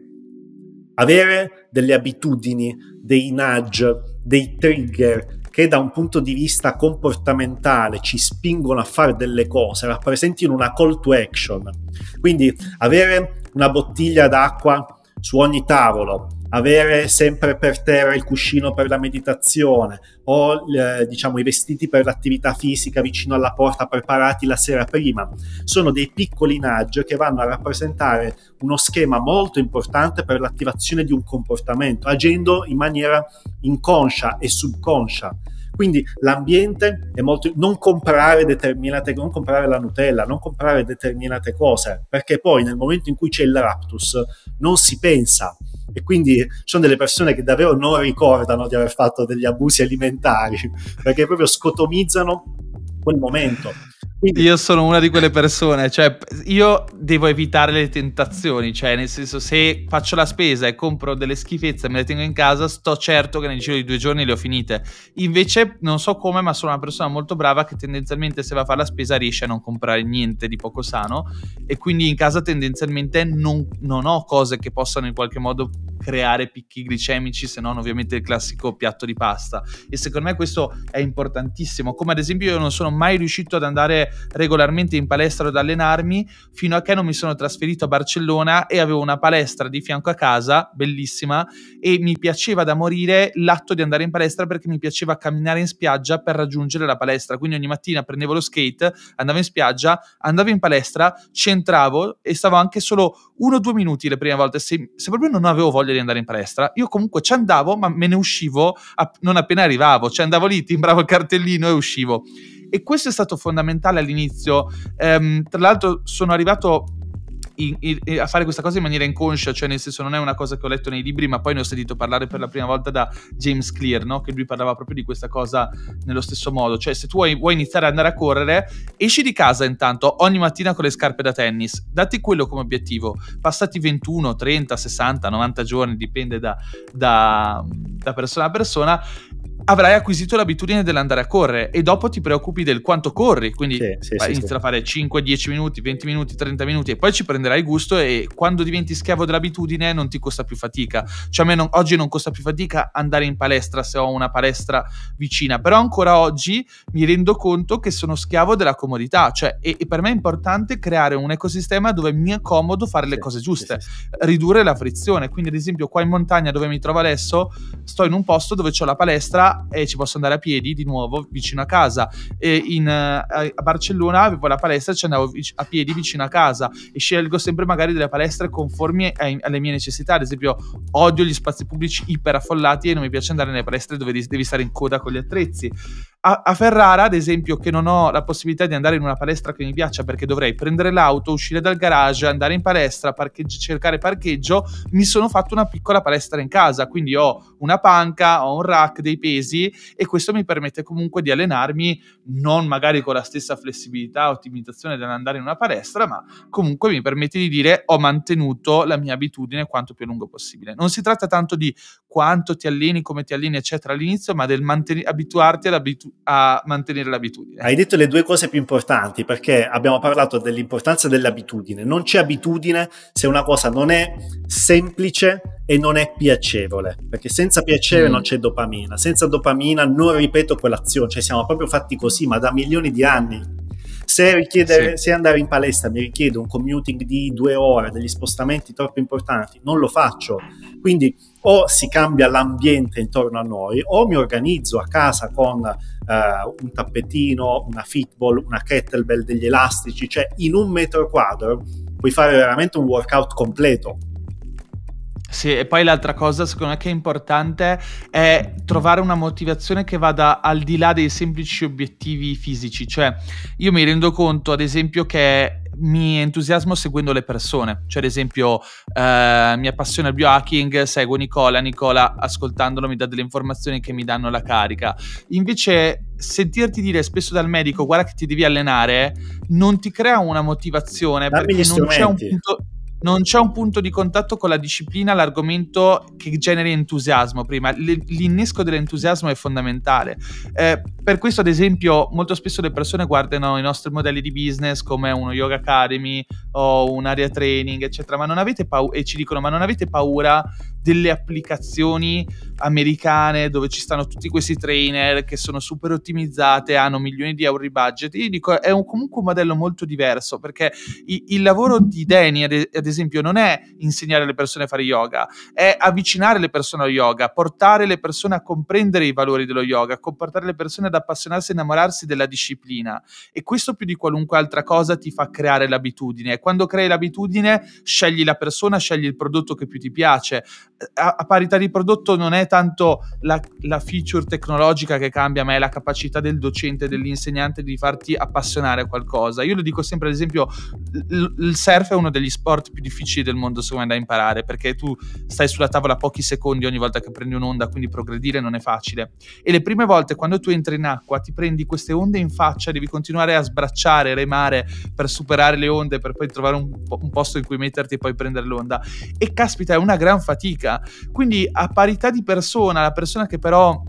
B: avere delle abitudini, dei nudge, dei trigger che da un punto di vista comportamentale ci spingono a fare delle cose, rappresentino una call to action. Quindi avere una bottiglia d'acqua su ogni tavolo, avere sempre per terra il cuscino per la meditazione o eh, diciamo, i vestiti per l'attività fisica vicino alla porta preparati la sera prima. Sono dei piccoli nudge che vanno a rappresentare uno schema molto importante per l'attivazione di un comportamento, agendo in maniera inconscia e subconscia. Quindi l'ambiente è molto. Non comprare determinate. Non comprare la Nutella, non comprare determinate cose, perché poi nel momento in cui c'è il raptus non si pensa e quindi sono delle persone che davvero non ricordano di aver fatto degli abusi alimentari perché proprio scotomizzano quel momento
A: quindi... Io sono una di quelle eh. persone, cioè io devo evitare le tentazioni, cioè nel senso se faccio la spesa e compro delle schifezze e me le tengo in casa, sto certo che nel giro di due giorni le ho finite. Invece non so come, ma sono una persona molto brava che tendenzialmente se va a fare la spesa riesce a non comprare niente di poco sano e quindi in casa tendenzialmente non, non ho cose che possano in qualche modo creare picchi glicemici, se non ovviamente il classico piatto di pasta. E secondo me questo è importantissimo, come ad esempio io non sono mai riuscito ad andare andare regolarmente in palestra ad allenarmi fino a che non mi sono trasferito a Barcellona e avevo una palestra di fianco a casa, bellissima, e mi piaceva da morire l'atto di andare in palestra perché mi piaceva camminare in spiaggia per raggiungere la palestra. Quindi ogni mattina prendevo lo skate, andavo in spiaggia, andavo in palestra, centravo e stavo anche solo uno o due minuti le prime volte. Se, se, proprio non avevo voglia di andare in palestra, io comunque ci andavo, ma me ne uscivo a, non appena arrivavo. Cioè andavo lì, timbravo il cartellino e uscivo. E questo è stato fondamentale all'inizio. Ehm, tra l'altro sono arrivato in, in, a fare questa cosa in maniera inconscia, cioè nel senso non è una cosa che ho letto nei libri, ma poi ne ho sentito parlare per la prima volta da James Clear, no? che lui parlava proprio di questa cosa nello stesso modo, cioè se tu vuoi, vuoi, iniziare ad andare a correre, esci di casa intanto ogni mattina con le scarpe da tennis, datti quello come obiettivo, passati 21, 30, 60, 90 giorni, dipende da, da, da persona a persona, avrai acquisito l'abitudine dell'andare a correre e dopo ti preoccupi del quanto corri, quindi sì, sì, vai, sì, a fare 5, 10 minuti, 20 minuti, 30 minuti e poi ci prenderai gusto e quando diventi schiavo dell'abitudine non ti costa più fatica. Cioè a me non, oggi non costa più fatica andare in palestra se ho una palestra vicina, però ancora oggi mi rendo conto che sono schiavo della comodità, cioè e, e per me è importante creare un ecosistema dove mi è comodo fare le cose giuste, ridurre la frizione, quindi ad esempio qua in montagna dove mi trovo adesso sto in un posto dove ho la palestra e ci posso andare a piedi di nuovo vicino a casa. E in, eh, a Barcellona avevo la palestra, ci andavo a piedi vicino a casa e scelgo sempre magari delle palestre conformi ai, alle mie necessità. Ad esempio, odio gli spazi pubblici iperaffollati e non mi piace andare nelle palestre dove devi stare in coda con gli attrezzi a, a Ferrara, ad esempio, che non ho la possibilità di andare in una palestra che mi piaccia perché dovrei prendere l'auto, uscire dal garage, andare in palestra, parcheggi- cercare parcheggio, mi sono fatto una piccola palestra in casa, quindi ho una panca, ho un rack, dei pesi e questo mi permette comunque di allenarmi non magari con la stessa flessibilità, ottimizzazione dell'andare in una palestra, ma comunque mi permette di dire ho mantenuto la mia abitudine quanto più a lungo possibile. Non si tratta tanto di quanto ti alleni, come ti alleni, eccetera, all'inizio, ma del manten- abituarti a mantenere l'abitudine.
B: Hai detto le due cose più importanti, perché abbiamo parlato dell'importanza dell'abitudine. Non c'è abitudine se una cosa non è semplice e non è piacevole, perché senza piacere mm. non c'è dopamina, senza dopamina non ripeto quell'azione, cioè siamo proprio fatti così, ma da milioni di anni se, sì. se, andare in palestra mi richiede un commuting di due ore, degli spostamenti troppo importanti, non lo faccio. Quindi o si cambia l'ambiente intorno a noi o mi organizzo a casa con eh, un tappetino, una fitball, una kettlebell, degli elastici, cioè in un metro quadro puoi fare veramente un workout completo
A: sì, e poi l'altra cosa secondo me che è importante è trovare una motivazione che vada al di là dei semplici obiettivi fisici, cioè io mi rendo conto ad esempio che mi entusiasmo seguendo le persone, cioè ad esempio eh, mi appassiona il biohacking, seguo Nicola, Nicola ascoltandolo mi dà delle informazioni che mi danno la carica, invece sentirti dire spesso dal medico guarda che ti devi allenare non ti crea una motivazione Dammi perché non c'è un punto non c'è un punto di contatto con la disciplina, l'argomento che generi entusiasmo prima. L'innesco dell'entusiasmo è fondamentale. Eh, per questo, ad esempio, molto spesso le persone guardano i nostri modelli di business come uno yoga academy o un'area training, eccetera, ma non avete paura e ci dicono: ma non avete paura delle applicazioni americane dove ci stanno tutti questi trainer che sono super ottimizzate, hanno milioni di euro di budget. Io dico: è un, comunque un modello molto diverso perché il, il lavoro di Danny, ad esempio, esempio, non è insegnare alle persone a fare yoga, è avvicinare le persone allo yoga, portare le persone a comprendere i valori dello yoga, portare le persone ad appassionarsi e innamorarsi della disciplina. E questo più di qualunque altra cosa ti fa creare l'abitudine. Quando crei l'abitudine, scegli la persona, scegli il prodotto che più ti piace. A, a parità di prodotto non è tanto la, la feature tecnologica che cambia, ma è la capacità del docente, dell'insegnante di farti appassionare a qualcosa. Io lo dico sempre, ad esempio, il surf è uno degli sport più difficili del mondo secondo me da imparare perché tu stai sulla tavola pochi secondi ogni volta che prendi un'onda quindi progredire non è facile e le prime volte quando tu entri in acqua ti prendi queste onde in faccia devi continuare a sbracciare remare per superare le onde per poi trovare un, un posto in cui metterti e poi prendere l'onda e caspita è una gran fatica quindi a parità di persona la persona che però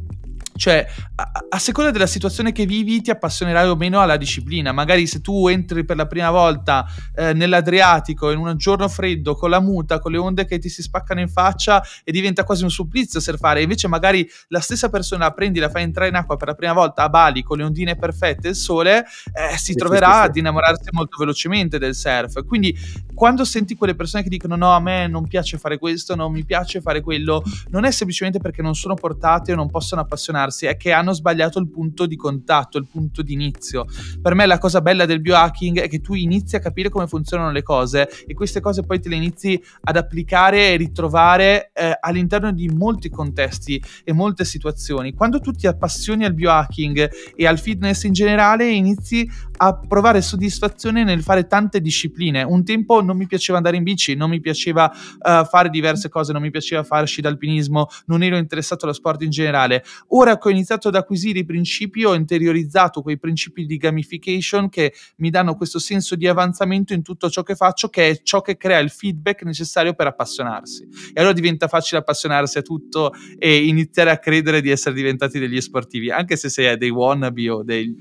A: cioè, a, a seconda della situazione che vivi, ti appassionerai o meno alla disciplina. Magari se tu entri per la prima volta eh, nell'Adriatico in un giorno freddo, con la muta, con le onde che ti si spaccano in faccia e diventa quasi un supplizio surfare. Invece, magari la stessa persona la prendi, la fai entrare in acqua per la prima volta a Bali con le ondine perfette e il sole, eh, si sì, troverà sì, sì, ad innamorarsi molto velocemente del surf. Quindi, quando senti quelle persone che dicono: No, a me non piace fare questo, non mi piace fare quello, non è semplicemente perché non sono portate o non possono appassionarsi relazionarsi, è che hanno sbagliato il punto di contatto, il punto di inizio. Per me la cosa bella del biohacking è che tu inizi a capire come funzionano le cose e queste cose poi te le inizi ad applicare e ritrovare eh, all'interno di molti contesti e molte situazioni. Quando tu ti appassioni al biohacking e al fitness in generale, inizi a provare soddisfazione nel fare tante discipline. Un tempo non mi piaceva andare in bici, non mi piaceva uh, fare diverse cose, non mi piaceva farci d'alpinismo, non ero interessato allo sport in generale. Ora ecco, ho iniziato ad acquisire i principi, ho interiorizzato quei principi di gamification che mi danno questo senso di avanzamento in tutto ciò che faccio, che è ciò che crea il feedback necessario per appassionarsi. E allora diventa facile appassionarsi a tutto e iniziare a credere di essere diventati degli sportivi, anche se sei dei wannabe o dei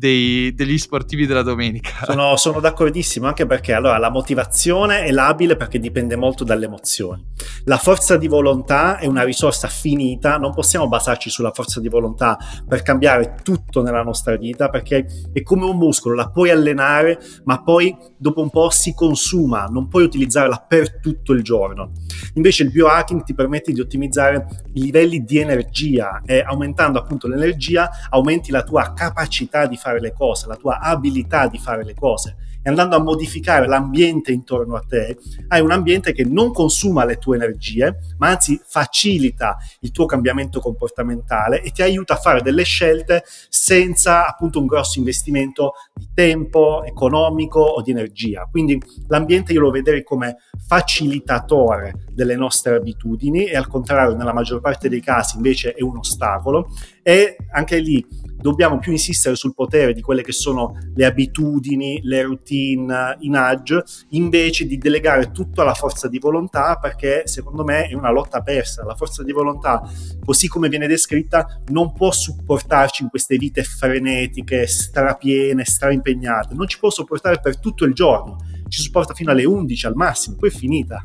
A: dei, degli sportivi della domenica.
B: Sono, sono, d'accordissimo, anche perché allora la motivazione è labile perché dipende molto dalle emozioni. La forza di volontà è una risorsa finita, non possiamo basarci sulla forza di volontà per cambiare tutto nella nostra vita, perché è come un muscolo, la puoi allenare, ma poi dopo un po' si consuma, non puoi utilizzarla per tutto il giorno. Invece il biohacking ti permette di ottimizzare i livelli di energia e aumentando appunto l'energia aumenti la tua capacità di fare fare le cose, la tua abilità di fare le cose e andando a modificare l'ambiente intorno a te, hai un ambiente che non consuma le tue energie, ma anzi facilita il tuo cambiamento comportamentale e ti aiuta a fare delle scelte senza appunto un grosso investimento di tempo, economico o di energia. Quindi l'ambiente io lo vedrei come facilitatore delle nostre abitudini e al contrario nella maggior parte dei casi invece è un ostacolo e anche lì dobbiamo più insistere sul potere di quelle che sono le abitudini, le routine eh, in age, invece di delegare tutto alla forza di volontà, perché secondo me è una lotta persa. La forza di volontà, così come viene descritta, non può supportarci in queste vite frenetiche, strapiene, straimpegnate, non ci può supportare per tutto il giorno, ci supporta fino alle 11 al massimo, poi è finita.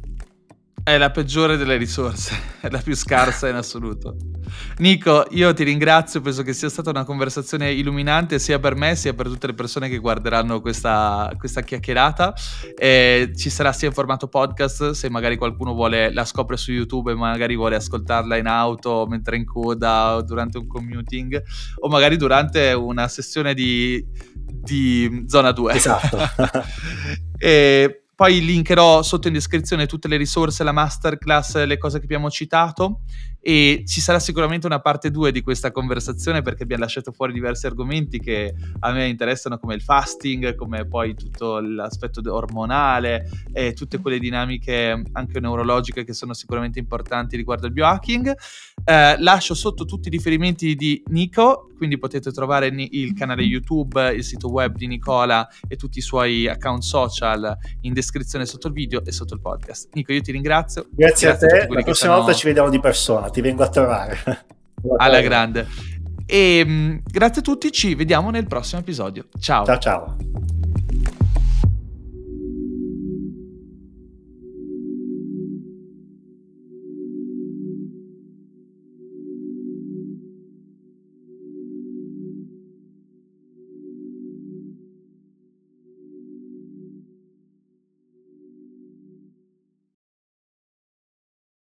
A: È la peggiore delle risorse, è la più scarsa in assoluto. Nico, io ti ringrazio, penso che sia stata una conversazione illuminante sia per me sia per tutte le persone che guarderanno questa, questa chiacchierata. Eh, ci sarà sia in formato podcast, se magari qualcuno vuole la scopre su YouTube e magari vuole ascoltarla in auto, mentre in coda, o durante un commuting, o magari durante una sessione di, di zona 2. Esatto. e, poi linkerò sotto in descrizione tutte le risorse, la masterclass, le cose che abbiamo citato e ci sarà sicuramente una parte 2 di questa conversazione perché abbiamo lasciato fuori diversi argomenti che a me interessano come il fasting, come poi tutto l'aspetto ormonale e tutte quelle dinamiche anche neurologiche che sono sicuramente importanti riguardo il biohacking. Eh, lascio sotto tutti i riferimenti di Nico, quindi potete trovare il canale YouTube, il sito web di Nicola e tutti i suoi account social in descrizione sotto il video e sotto il podcast. Nico, io ti ringrazio. Grazie, Grazie a te. A La prossima volta ci
B: vediamo di persona ti vengo a trovare. Alla grande.
A: E ehm, grazie a tutti, ci vediamo nel prossimo episodio. Ciao ciao. ciao.